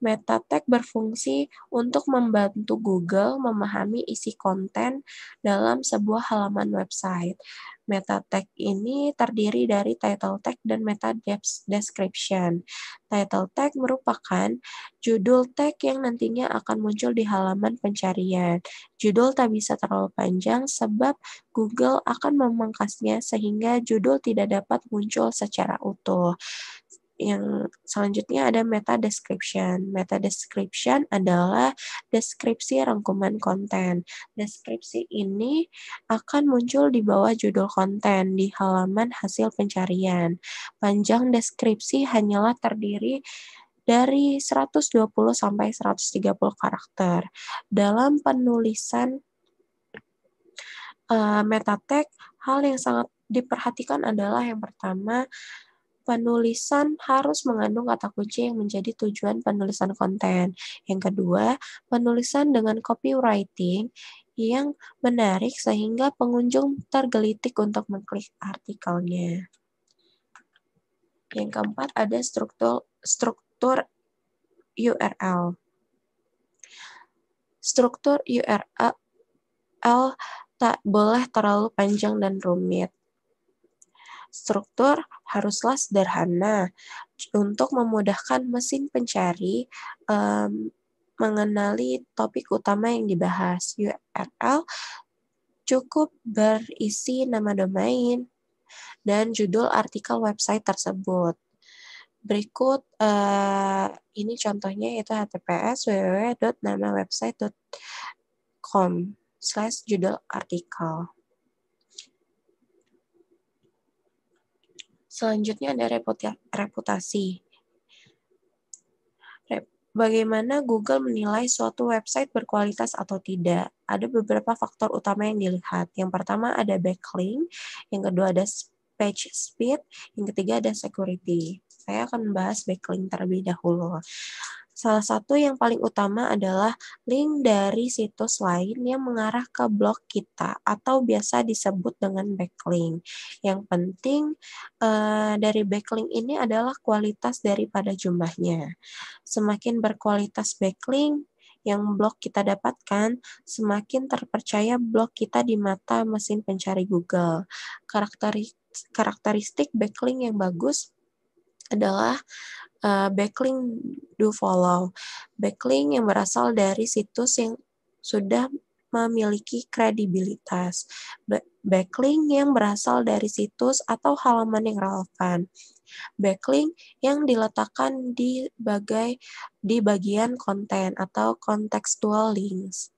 Meta tag berfungsi untuk membantu Google memahami isi konten dalam sebuah halaman website. Meta tag ini terdiri dari title tag dan meta description. Title tag merupakan judul tag yang nantinya akan muncul di halaman pencarian. Judul tak bisa terlalu panjang sebab Google akan memangkasnya sehingga judul tidak dapat muncul secara utuh yang selanjutnya ada meta description. Meta description adalah deskripsi rangkuman konten. Deskripsi ini akan muncul di bawah judul konten di halaman hasil pencarian. Panjang deskripsi hanyalah terdiri dari 120 sampai 130 karakter. Dalam penulisan uh, eh, meta tag, hal yang sangat diperhatikan adalah yang pertama penulisan harus mengandung kata kunci yang menjadi tujuan penulisan konten. Yang kedua, penulisan dengan copywriting yang menarik sehingga pengunjung tergelitik untuk mengklik artikelnya. Yang keempat ada struktur struktur URL. Struktur URL tak boleh terlalu panjang dan rumit. Struktur haruslah sederhana untuk memudahkan mesin pencari um, mengenali topik utama yang dibahas. URL cukup berisi nama domain dan judul artikel website tersebut. Berikut uh, ini contohnya yaitu https www.namawebsite.com slash judul artikel. Selanjutnya ada reputasi. Bagaimana Google menilai suatu website berkualitas atau tidak? Ada beberapa faktor utama yang dilihat. Yang pertama ada backlink, yang kedua ada page speed, yang ketiga ada security saya akan membahas backlink terlebih dahulu. Salah satu yang paling utama adalah link dari situs lain yang mengarah ke blog kita atau biasa disebut dengan backlink. Yang penting uh, dari backlink ini adalah kualitas daripada jumlahnya. Semakin berkualitas backlink, yang blog kita dapatkan, semakin terpercaya blog kita di mata mesin pencari Google. karakteristik backlink yang bagus adalah uh, eh, backlink do follow. Backlink yang berasal dari situs yang sudah memiliki kredibilitas. Backlink yang berasal dari situs atau halaman yang relevan. Backlink yang diletakkan di bagai di bagian konten atau contextual links.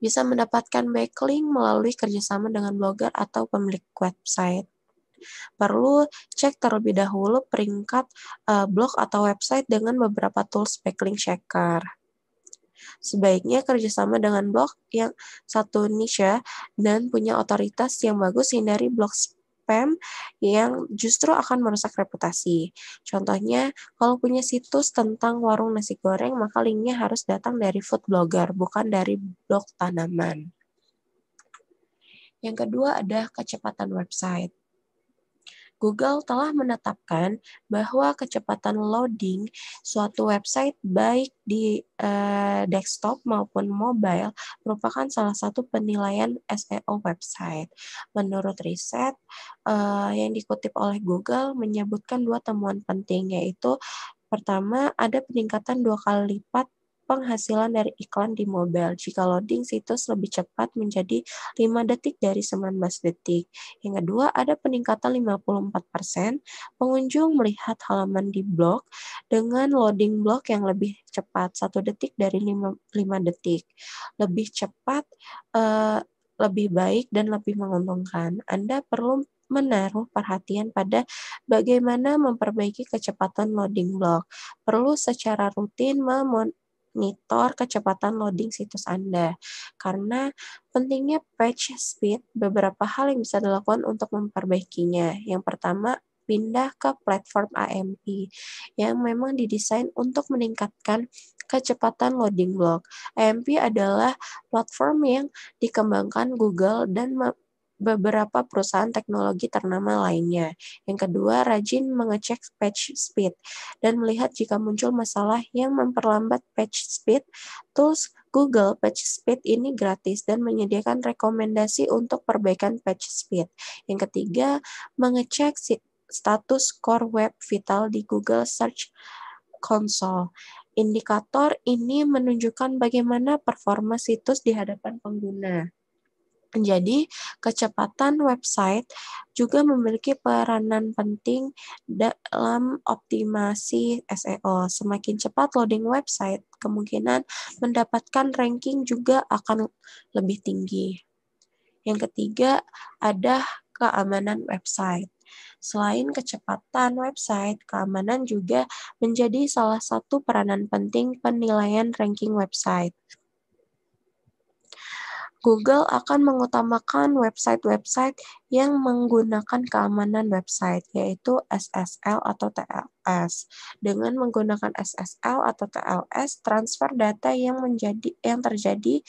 Bisa mendapatkan backlink melalui kerjasama dengan blogger atau pemilik website perlu cek terlebih dahulu peringkat uh, blog atau website dengan beberapa tools backlink checker. Sebaiknya kerjasama dengan blog yang satu niche ya, dan punya otoritas yang bagus hindari blog spam yang justru akan merusak reputasi. Contohnya, kalau punya situs tentang warung nasi goreng, maka linknya harus datang dari food blogger, bukan dari blog tanaman. Yang kedua ada kecepatan website. Google telah menetapkan bahwa kecepatan loading suatu website baik di uh, desktop maupun mobile merupakan salah satu penilaian SEO website. Menurut riset uh, yang dikutip oleh Google menyebutkan dua temuan penting yaitu pertama ada peningkatan dua kali lipat penghasilan dari iklan di mobile. Jika loading situs lebih cepat menjadi 5 detik dari 19 detik. Yang kedua, ada peningkatan 54%. Pengunjung melihat halaman di blog dengan loading blog yang lebih cepat, 1 detik dari 5, 5 detik. Lebih cepat, uh, lebih baik, dan lebih menguntungkan. Anda perlu menaruh perhatian pada bagaimana memperbaiki kecepatan loading blog. Perlu secara rutin memon monitor kecepatan loading situs Anda. Karena pentingnya page speed, beberapa hal yang bisa dilakukan untuk memperbaikinya. Yang pertama, pindah ke platform AMP yang memang didesain untuk meningkatkan kecepatan loading block. AMP adalah platform yang dikembangkan Google dan beberapa perusahaan teknologi ternama lainnya. Yang kedua, rajin mengecek patch speed dan melihat jika muncul masalah yang memperlambat patch speed. Tools Google Patch Speed ini gratis dan menyediakan rekomendasi untuk perbaikan patch speed. Yang ketiga, mengecek status core web vital di Google Search Console. Indikator ini menunjukkan bagaimana performa situs di hadapan pengguna. Jadi, kecepatan website juga memiliki peranan penting dalam optimasi SEO. Semakin cepat loading website, kemungkinan mendapatkan ranking juga akan lebih tinggi. Yang ketiga, ada keamanan website. Selain kecepatan website, keamanan juga menjadi salah satu peranan penting penilaian ranking website. Google akan mengutamakan website-website yang menggunakan keamanan website, yaitu SSL atau TLS. Dengan menggunakan SSL atau TLS, transfer data yang menjadi yang terjadi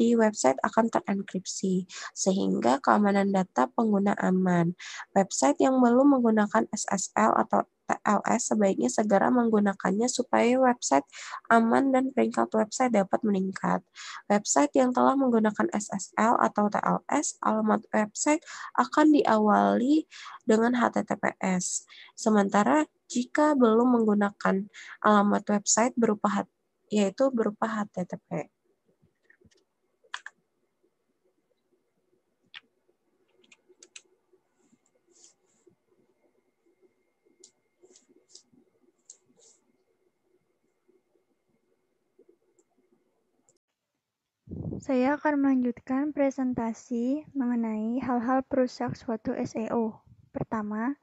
di website akan terenkripsi, sehingga keamanan data pengguna aman. Website yang belum menggunakan SSL atau TLS sebaiknya segera menggunakannya supaya website aman dan peringkat website dapat meningkat. Website yang telah menggunakan SSL atau TLS, alamat website akan diawali dengan HTTPS. Sementara jika belum menggunakan alamat website berupa yaitu berupa HTTPS Saya akan melanjutkan presentasi mengenai hal-hal perusak suatu SEO. Pertama,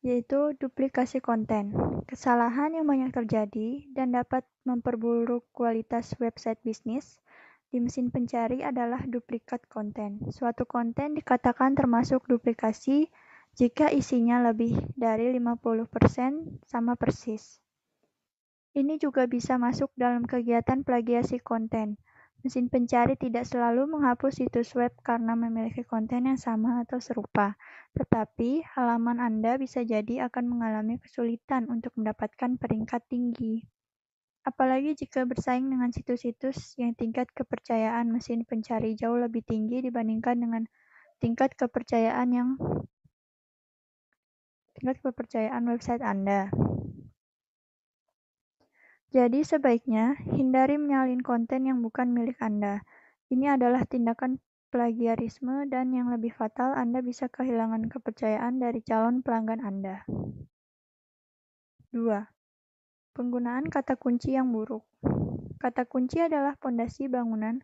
yaitu duplikasi konten. Kesalahan yang banyak terjadi dan dapat memperburuk kualitas website bisnis di mesin pencari adalah duplikat konten. Suatu konten dikatakan termasuk duplikasi jika isinya lebih dari 50% sama persis. Ini juga bisa masuk dalam kegiatan plagiasi konten Mesin pencari tidak selalu menghapus situs web karena memiliki konten yang sama atau serupa, tetapi halaman Anda bisa jadi akan mengalami kesulitan untuk mendapatkan peringkat tinggi. Apalagi jika bersaing dengan situs-situs yang tingkat kepercayaan mesin pencari jauh lebih tinggi dibandingkan dengan tingkat kepercayaan yang tingkat kepercayaan website Anda. Jadi sebaiknya, hindari menyalin konten yang bukan milik Anda. Ini adalah tindakan plagiarisme dan yang lebih fatal, Anda bisa kehilangan kepercayaan dari calon pelanggan Anda. 2. Penggunaan kata kunci yang buruk. Kata kunci adalah fondasi bangunan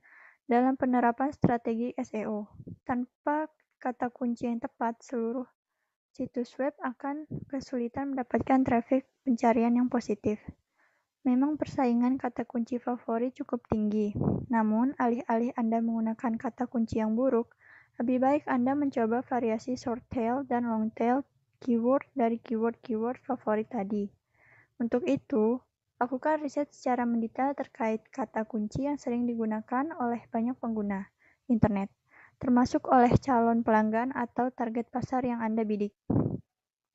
dalam penerapan strategi SEO. Tanpa kata kunci yang tepat, seluruh situs web akan kesulitan mendapatkan traffic pencarian yang positif. Memang persaingan kata kunci favorit cukup tinggi, namun alih-alih Anda menggunakan kata kunci yang buruk, lebih baik Anda mencoba variasi short tail dan long tail keyword dari keyword-keyword favorit tadi. Untuk itu, lakukan riset secara mendetail terkait kata kunci yang sering digunakan oleh banyak pengguna internet, termasuk oleh calon pelanggan atau target pasar yang Anda bidik.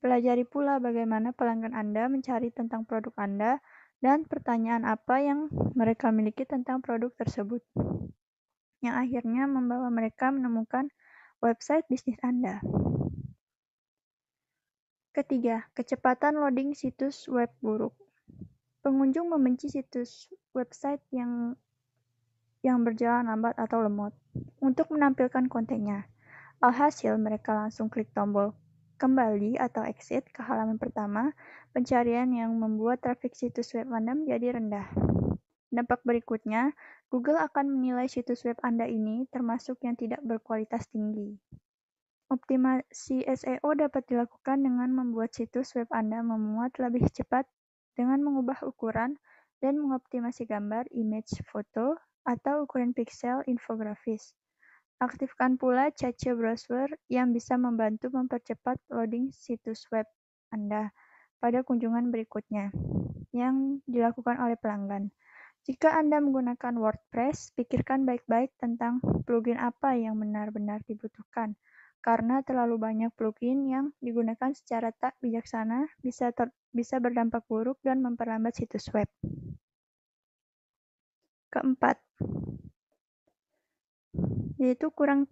Pelajari pula bagaimana pelanggan Anda mencari tentang produk Anda dan pertanyaan apa yang mereka miliki tentang produk tersebut, yang akhirnya membawa mereka menemukan website bisnis Anda. Ketiga, kecepatan loading situs web buruk. Pengunjung membenci situs website yang yang berjalan lambat atau lemot untuk menampilkan kontennya. Alhasil, mereka langsung klik tombol kembali atau exit ke halaman pertama, pencarian yang membuat trafik situs web Anda menjadi rendah. Dampak berikutnya, Google akan menilai situs web Anda ini termasuk yang tidak berkualitas tinggi. Optimasi SEO dapat dilakukan dengan membuat situs web Anda memuat lebih cepat dengan mengubah ukuran dan mengoptimasi gambar, image, foto, atau ukuran pixel infografis. Aktifkan pula cache browser yang bisa membantu mempercepat loading situs web Anda pada kunjungan berikutnya yang dilakukan oleh pelanggan. Jika Anda menggunakan WordPress, pikirkan baik-baik tentang plugin apa yang benar-benar dibutuhkan, karena terlalu banyak plugin yang digunakan secara tak bijaksana bisa ter bisa berdampak buruk dan memperlambat situs web. Keempat, yaitu kurang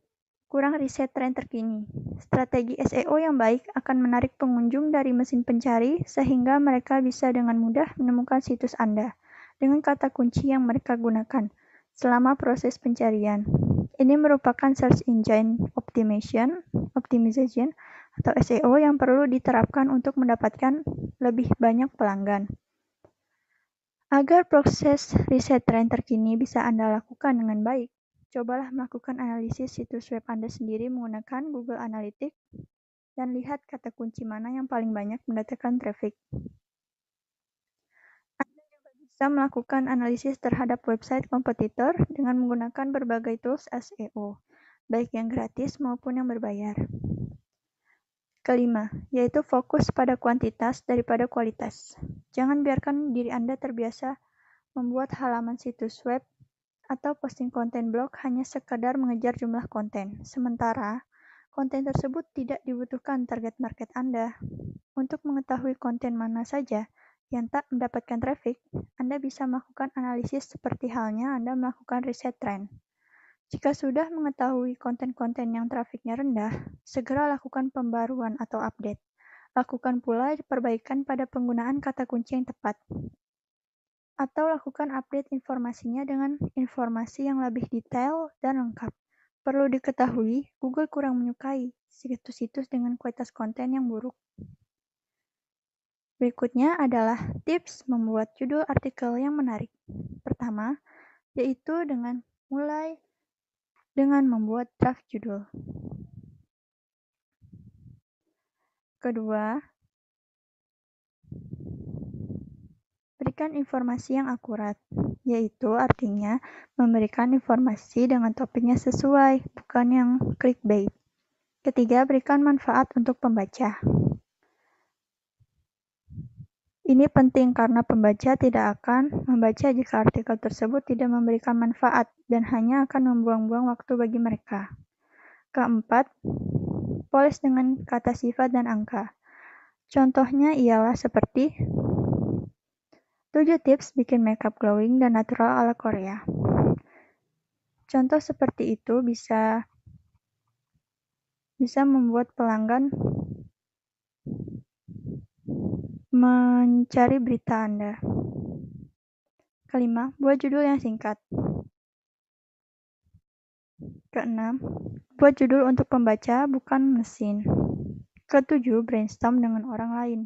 kurang riset tren terkini. Strategi SEO yang baik akan menarik pengunjung dari mesin pencari sehingga mereka bisa dengan mudah menemukan situs Anda dengan kata kunci yang mereka gunakan selama proses pencarian. Ini merupakan search engine optimization, optimization atau SEO yang perlu diterapkan untuk mendapatkan lebih banyak pelanggan. Agar proses riset tren terkini bisa Anda lakukan dengan baik, Cobalah melakukan analisis situs web Anda sendiri menggunakan Google Analytics dan lihat kata kunci mana yang paling banyak mendatangkan traffic. Anda juga bisa melakukan analisis terhadap website kompetitor dengan menggunakan berbagai tools SEO, baik yang gratis maupun yang berbayar. Kelima, yaitu fokus pada kuantitas daripada kualitas. Jangan biarkan diri Anda terbiasa membuat halaman situs web atau posting konten blog hanya sekadar mengejar jumlah konten, sementara konten tersebut tidak dibutuhkan target market Anda. Untuk mengetahui konten mana saja yang tak mendapatkan traffic, Anda bisa melakukan analisis seperti halnya Anda melakukan riset trend. Jika sudah mengetahui konten-konten yang trafiknya rendah, segera lakukan pembaruan atau update. Lakukan pula perbaikan pada penggunaan kata kunci yang tepat atau lakukan update informasinya dengan informasi yang lebih detail dan lengkap. Perlu diketahui, Google kurang menyukai situs-situs dengan kualitas konten yang buruk. Berikutnya adalah tips membuat judul artikel yang menarik. Pertama, yaitu dengan mulai dengan membuat draft judul. Kedua, memberikan informasi yang akurat, yaitu artinya memberikan informasi dengan topiknya sesuai, bukan yang clickbait. Ketiga, berikan manfaat untuk pembaca. Ini penting karena pembaca tidak akan membaca jika artikel tersebut tidak memberikan manfaat dan hanya akan membuang-buang waktu bagi mereka. Keempat, polis dengan kata sifat dan angka. Contohnya ialah seperti 7 tips bikin makeup glowing dan natural ala Korea. Contoh seperti itu bisa bisa membuat pelanggan mencari berita Anda. Kelima, buat judul yang singkat. Keenam, buat judul untuk pembaca bukan mesin. Ketujuh, brainstorm dengan orang lain.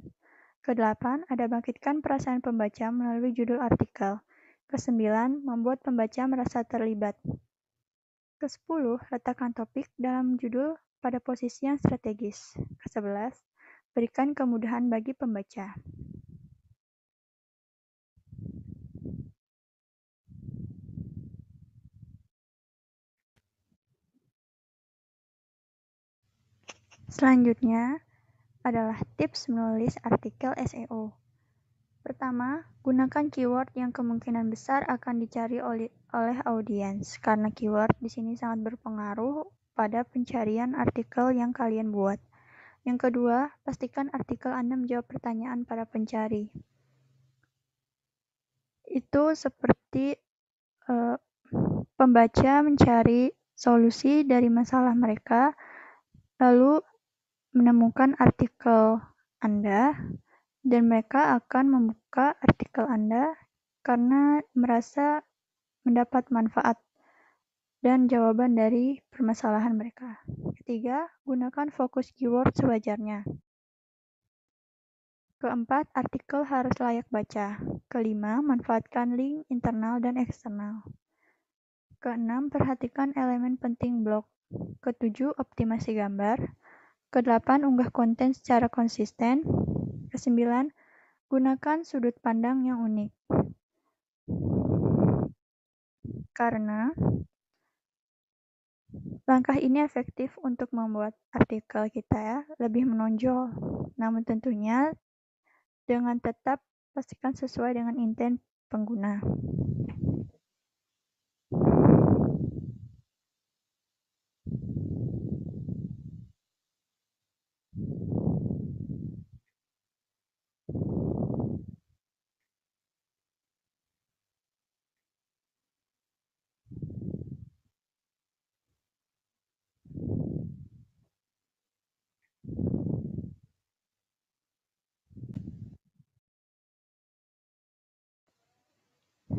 Kedelapan, ada bangkitkan perasaan pembaca melalui judul artikel. Kesembilan, membuat pembaca merasa terlibat. Kesepuluh, letakkan topik dalam judul pada posisi yang strategis. Kesebelas, berikan kemudahan bagi pembaca. Selanjutnya, adalah tips menulis artikel SEO. Pertama, gunakan keyword yang kemungkinan besar akan dicari oleh, audiens, karena keyword di sini sangat berpengaruh pada pencarian artikel yang kalian buat. Yang kedua, pastikan artikel Anda menjawab pertanyaan para pencari. Itu seperti uh, pembaca mencari solusi dari masalah mereka, lalu menemukan artikel Anda, dan mereka akan membuka artikel Anda karena merasa mendapat manfaat dan jawaban dari permasalahan mereka. Ketiga, gunakan fokus keyword sewajarnya. Keempat, artikel harus layak baca. Kelima, manfaatkan link internal dan eksternal. Keenam, perhatikan elemen penting blog. Ketujuh, optimasi gambar ke Kedelapan, unggah konten secara konsisten. Kesembilan, gunakan sudut pandang yang unik. Karena langkah ini efektif untuk membuat artikel kita ya, lebih menonjol. Namun tentunya dengan tetap pastikan sesuai dengan intent pengguna.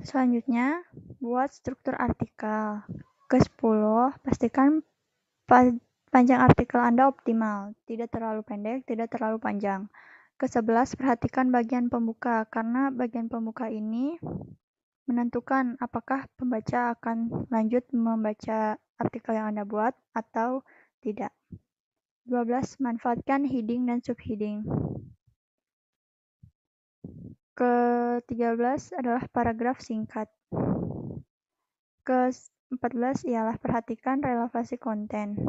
Selanjutnya, buat struktur artikel. Ke-10, pastikan panjang artikel Anda optimal, tidak terlalu pendek, tidak terlalu panjang. Ke-11, perhatikan bagian pembuka, karena bagian pembuka ini menentukan apakah pembaca akan lanjut membaca artikel yang Anda buat atau tidak. 12. Manfaatkan heading dan subheading. Ke-13 adalah paragraf singkat. Ke-14 ialah perhatikan relevansi konten.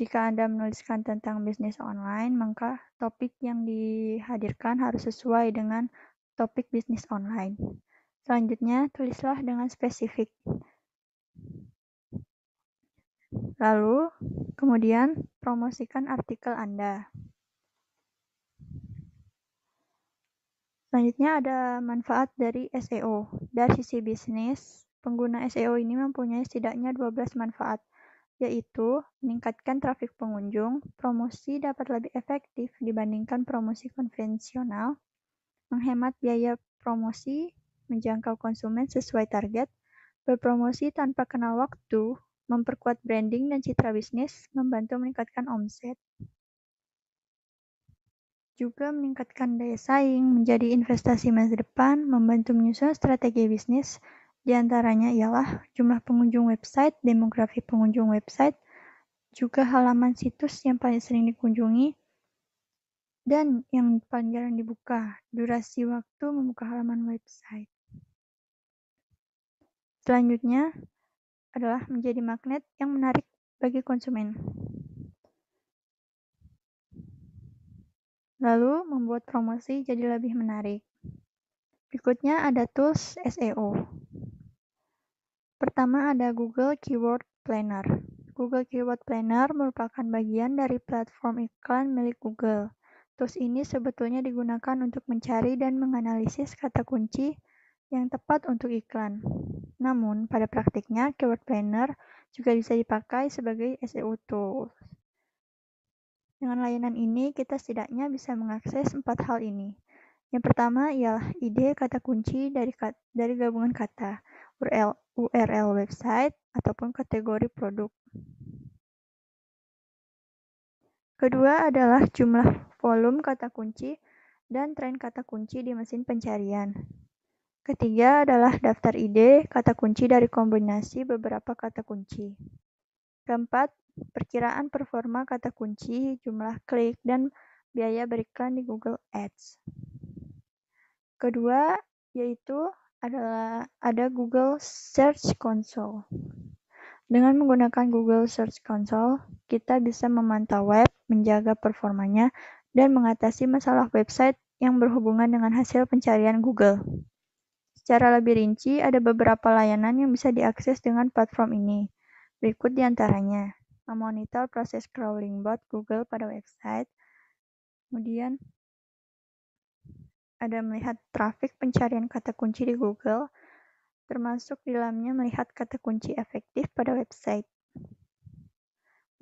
Jika Anda menuliskan tentang bisnis online, maka topik yang dihadirkan harus sesuai dengan topik bisnis online. Selanjutnya, tulislah dengan spesifik. Lalu, kemudian promosikan artikel Anda. Selanjutnya ada manfaat dari SEO. Dari sisi bisnis, pengguna SEO ini mempunyai setidaknya 12 manfaat, yaitu meningkatkan trafik pengunjung, promosi dapat lebih efektif dibandingkan promosi konvensional, menghemat biaya promosi, menjangkau konsumen sesuai target, berpromosi tanpa kenal waktu, memperkuat branding dan citra bisnis, membantu meningkatkan omset juga meningkatkan daya saing, menjadi investasi masa depan, membantu menyusun strategi bisnis, diantaranya ialah jumlah pengunjung website, demografi pengunjung website, juga halaman situs yang paling sering dikunjungi, dan yang paling jarang dibuka, durasi waktu membuka halaman website. Selanjutnya adalah menjadi magnet yang menarik bagi konsumen. lalu membuat promosi jadi lebih menarik. Berikutnya ada tools SEO. Pertama ada Google Keyword Planner. Google Keyword Planner merupakan bagian dari platform iklan milik Google. Tools ini sebetulnya digunakan untuk mencari dan menganalisis kata kunci yang tepat untuk iklan. Namun, pada praktiknya, Keyword Planner juga bisa dipakai sebagai SEO tools. Dengan layanan ini, kita setidaknya bisa mengakses empat hal ini. Yang pertama ialah ide kata kunci dari, dari gabungan kata, URL, URL website, ataupun kategori produk. Kedua adalah jumlah volume kata kunci dan tren kata kunci di mesin pencarian. Ketiga adalah daftar ide kata kunci dari kombinasi beberapa kata kunci. Keempat, perkiraan performa kata kunci, jumlah klik, dan biaya beriklan di Google Ads. Kedua, yaitu adalah ada Google Search Console. Dengan menggunakan Google Search Console, kita bisa memantau web, menjaga performanya, dan mengatasi masalah website yang berhubungan dengan hasil pencarian Google. Secara lebih rinci, ada beberapa layanan yang bisa diakses dengan platform ini. Berikut diantaranya: Memonitor proses crawling bot Google pada website. Kemudian ada melihat trafik pencarian kata kunci di Google, termasuk di dalamnya melihat kata kunci efektif pada website.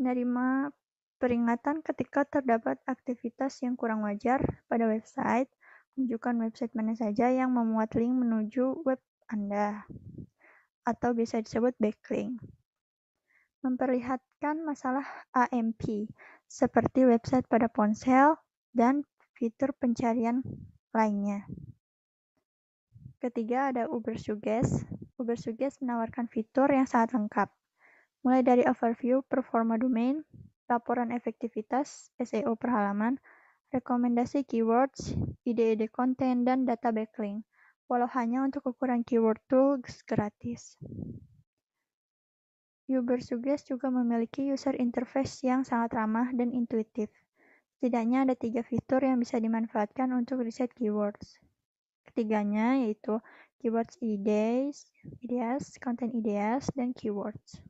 Menerima peringatan ketika terdapat aktivitas yang kurang wajar pada website, menunjukkan website mana saja yang memuat link menuju web Anda, atau bisa disebut backlink memperlihatkan masalah AMP, seperti website pada ponsel dan fitur pencarian lainnya. Ketiga, ada Uber Suggest. Uber Suggest menawarkan fitur yang sangat lengkap, mulai dari overview performa domain, laporan efektivitas SEO per halaman, rekomendasi keywords, ide-ide konten, dan data backlink, walau hanya untuk ukuran keyword tools gratis. Suggest juga memiliki user interface yang sangat ramah dan intuitif. Setidaknya ada tiga fitur yang bisa dimanfaatkan untuk riset keywords. Ketiganya yaitu keywords ideas, ideas, content ideas, dan keywords.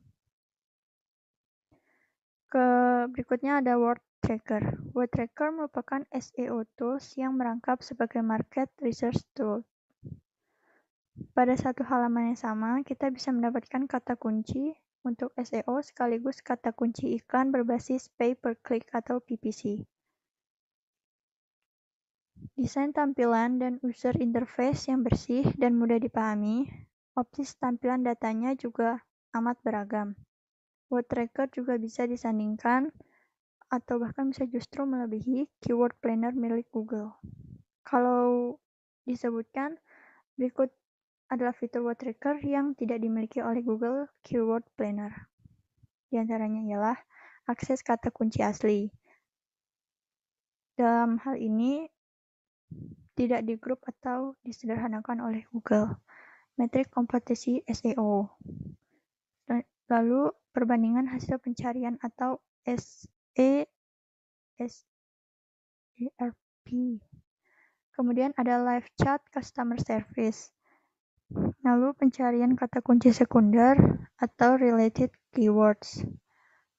Ke berikutnya ada word tracker. Word tracker merupakan SEO tools yang merangkap sebagai market research tool. Pada satu halaman yang sama, kita bisa mendapatkan kata kunci, untuk SEO sekaligus kata kunci iklan berbasis pay-per-click atau PPC. Desain tampilan dan user interface yang bersih dan mudah dipahami, opsi tampilan datanya juga amat beragam. Word tracker juga bisa disandingkan atau bahkan bisa justru melebihi keyword planner milik Google. Kalau disebutkan, berikut adalah fitur word tracker yang tidak dimiliki oleh Google Keyword Planner. Di antaranya ialah akses kata kunci asli. Dalam hal ini, tidak di grup atau disederhanakan oleh Google. Metrik kompetisi SEO. Lalu, perbandingan hasil pencarian atau SERP. E Kemudian ada live chat customer service. Lalu pencarian kata kunci sekunder atau related keywords.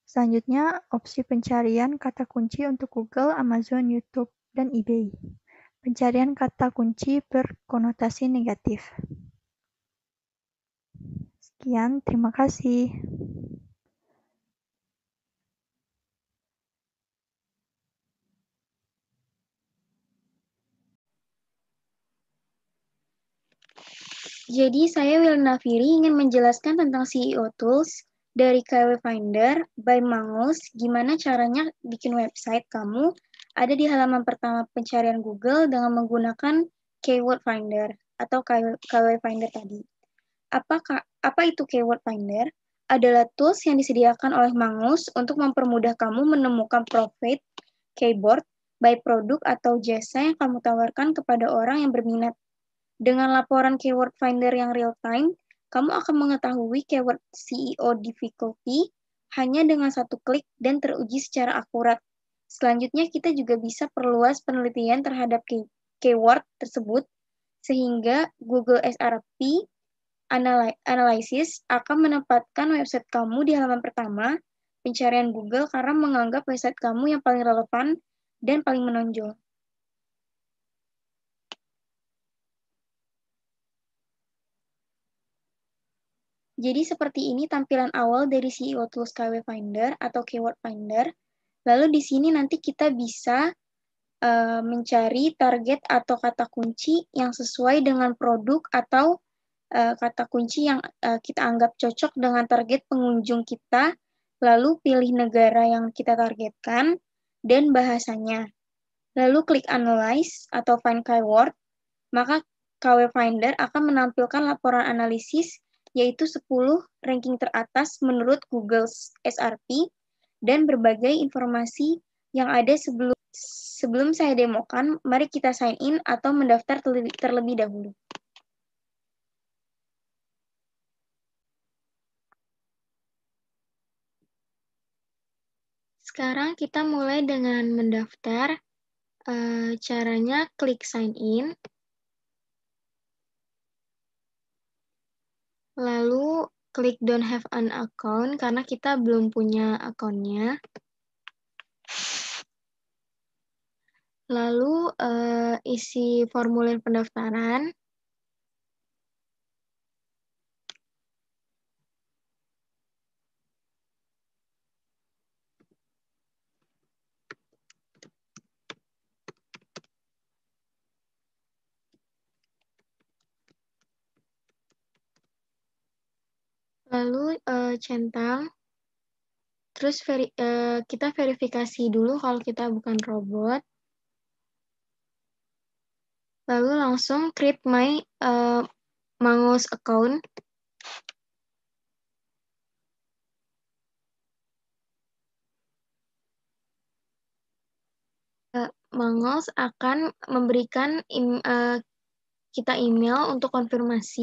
Selanjutnya, opsi pencarian kata kunci untuk Google, Amazon, YouTube, dan eBay. Pencarian kata kunci berkonotasi negatif. Sekian, terima kasih. Jadi saya Wilna Firi ingin menjelaskan tentang CEO Tools dari KW Finder by Mangus gimana caranya bikin website kamu ada di halaman pertama pencarian Google dengan menggunakan keyword finder atau KW Finder tadi. Apa, apa itu keyword finder? Adalah tools yang disediakan oleh Mangus untuk mempermudah kamu menemukan profit, keyboard by produk atau jasa yang kamu tawarkan kepada orang yang berminat dengan laporan keyword finder yang real time, kamu akan mengetahui keyword CEO difficulty hanya dengan satu klik dan teruji secara akurat. Selanjutnya kita juga bisa perluas penelitian terhadap keyword tersebut sehingga Google SRP Analysis akan menempatkan website kamu di halaman pertama pencarian Google karena menganggap website kamu yang paling relevan dan paling menonjol. Jadi seperti ini tampilan awal dari CEO Tools KW Finder atau Keyword Finder. Lalu di sini nanti kita bisa uh, mencari target atau kata kunci yang sesuai dengan produk atau uh, kata kunci yang uh, kita anggap cocok dengan target pengunjung kita, lalu pilih negara yang kita targetkan dan bahasanya. Lalu klik Analyze atau Find Keyword, maka KW Finder akan menampilkan laporan analisis yaitu 10 ranking teratas menurut Google SRP dan berbagai informasi yang ada sebelum sebelum saya demokan, mari kita sign in atau mendaftar terlebih, terlebih dahulu. Sekarang kita mulai dengan mendaftar. Eh, caranya klik sign in. Lalu klik don't have an account karena kita belum punya akunnya. Lalu uh, isi formulir pendaftaran. Lalu uh, centang. Terus veri, uh, kita verifikasi dulu kalau kita bukan robot. Lalu langsung create my uh, eh, Mangos account. Mangos akan memberikan im, uh, kita email untuk konfirmasi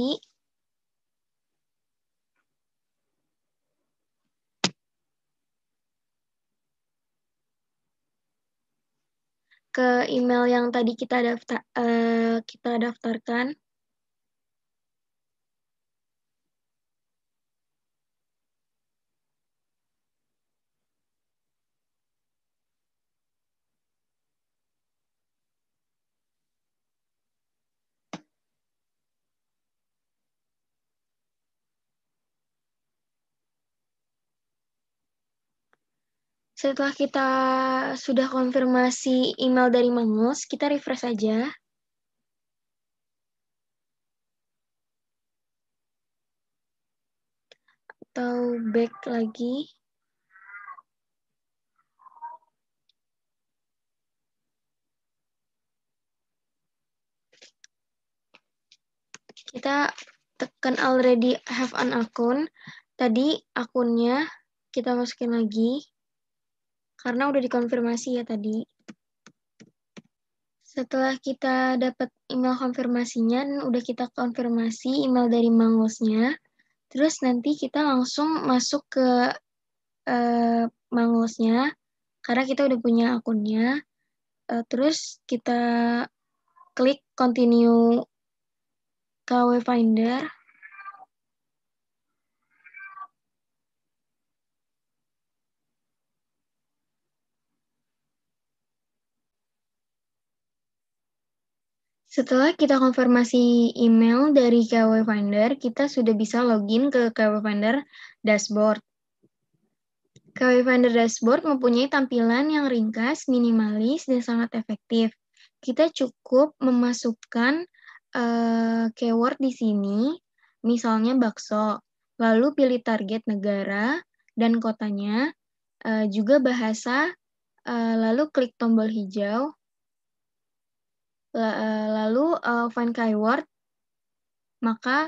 ke email yang tadi kita daftar uh, eh, kita daftarkan Setelah kita sudah konfirmasi email dari Mangus, kita refresh aja. Atau back lagi. Kita tekan already have an account Tadi akunnya kita masukin lagi karena udah dikonfirmasi ya tadi. Setelah kita dapat email konfirmasinya udah kita konfirmasi email dari mangosnya, terus nanti kita langsung masuk ke uh, mangosnya karena kita udah punya akunnya. Uh, terus kita klik continue KW Finder. Setelah kita konfirmasi email dari KW Finder, kita sudah bisa login ke KW Finder Dashboard. KW Finder Dashboard mempunyai tampilan yang ringkas, minimalis, dan sangat efektif. Kita cukup memasukkan uh, keyword di sini, misalnya bakso, lalu pilih target negara dan kotanya, uh, juga bahasa, uh, lalu klik tombol hijau, Eh, lalu uh, eh, find keyword, maka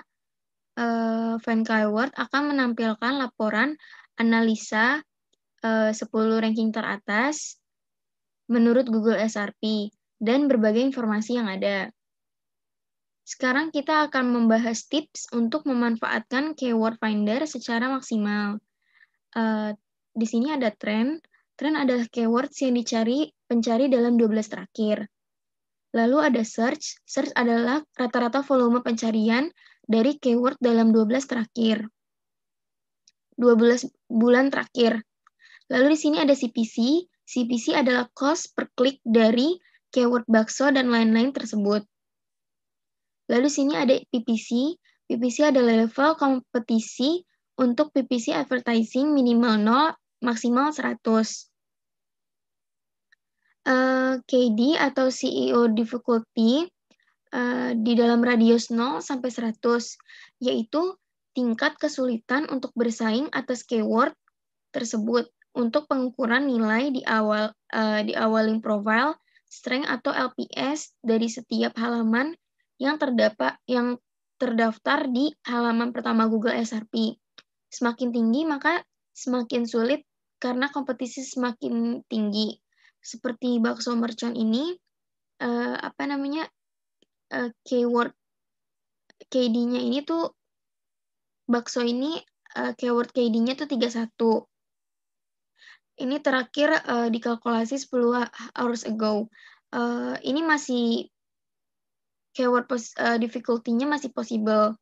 uh, eh, find keyword akan menampilkan laporan analisa uh, 10 ranking teratas menurut Google SRP dan berbagai informasi yang ada. Sekarang kita akan membahas tips untuk memanfaatkan keyword finder secara maksimal. Uh, di sini ada trend, trend adalah keyword yang dicari pencari dalam 12 terakhir. Lalu ada search. Search adalah rata-rata volume pencarian dari keyword dalam 12 terakhir. 12 bulan terakhir. Lalu di sini ada CPC. CPC adalah cost per klik dari keyword bakso dan lain-lain tersebut. Lalu di sini ada PPC. PPC adalah level kompetisi untuk PPC advertising minimal 0, maksimal 100. Eh, KD atau CEO difficulty uh, eh, di dalam radius 0 sampai 100, yaitu tingkat kesulitan untuk bersaing atas keyword tersebut untuk pengukuran nilai di awal uh, di awal link profile strength atau LPS dari setiap halaman yang terdapat yang terdaftar di halaman pertama Google SRP. Semakin tinggi maka semakin sulit karena kompetisi semakin tinggi seperti bakso mercon ini uh, apa namanya uh, keyword KD-nya ini tuh bakso ini uh, keyword KD-nya tuh 31. Ini terakhir uh, dikalkulasi 10 hours ago. Uh, ini masih keyword pos, uh, difficulty-nya masih possible.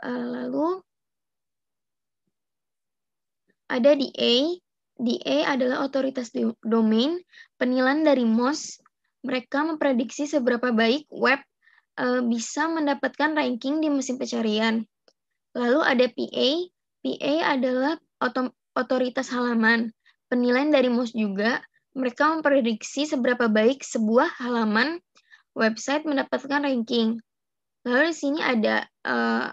Uh, lalu ada di A di DA e adalah otoritas domain penilaian dari MOS. Mereka memprediksi seberapa baik web e, bisa mendapatkan ranking di mesin pencarian. Lalu ada PA. PA adalah otoritas halaman. Penilaian dari MOS juga. Mereka memprediksi seberapa baik sebuah halaman website mendapatkan ranking. Lalu di sini ada uh,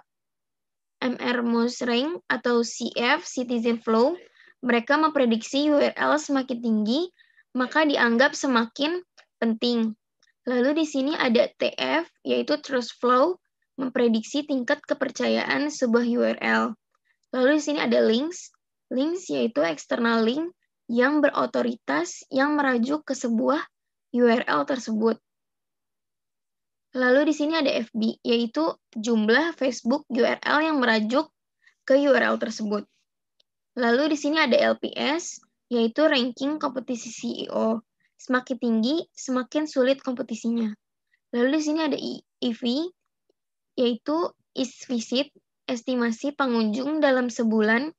eh, MR MOS Rank atau CF Citizen Flow mereka memprediksi URL semakin tinggi, maka dianggap semakin penting. Lalu di sini ada TF, yaitu Trust Flow, memprediksi tingkat kepercayaan sebuah URL. Lalu di sini ada links, links yaitu external link yang berotoritas yang merajuk ke sebuah URL tersebut. Lalu di sini ada FB, yaitu jumlah Facebook URL yang merajuk ke URL tersebut. Lalu di sini ada LPS, yaitu ranking kompetisi CEO. Semakin tinggi, semakin sulit kompetisinya. Lalu di sini ada EV, yaitu is visit, estimasi pengunjung dalam sebulan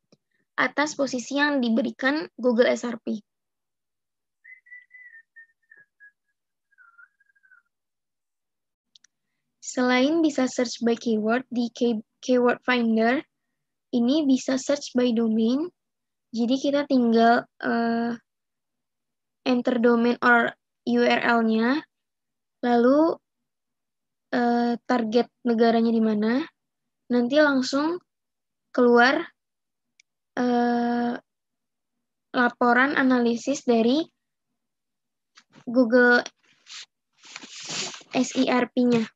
atas posisi yang diberikan Google SRP. Selain bisa search by keyword di Keyword Finder, ini bisa search by domain. Jadi kita tinggal uh, enter domain or URL-nya, lalu uh, target negaranya di mana, nanti langsung keluar uh, laporan analisis dari Google SIRP-nya.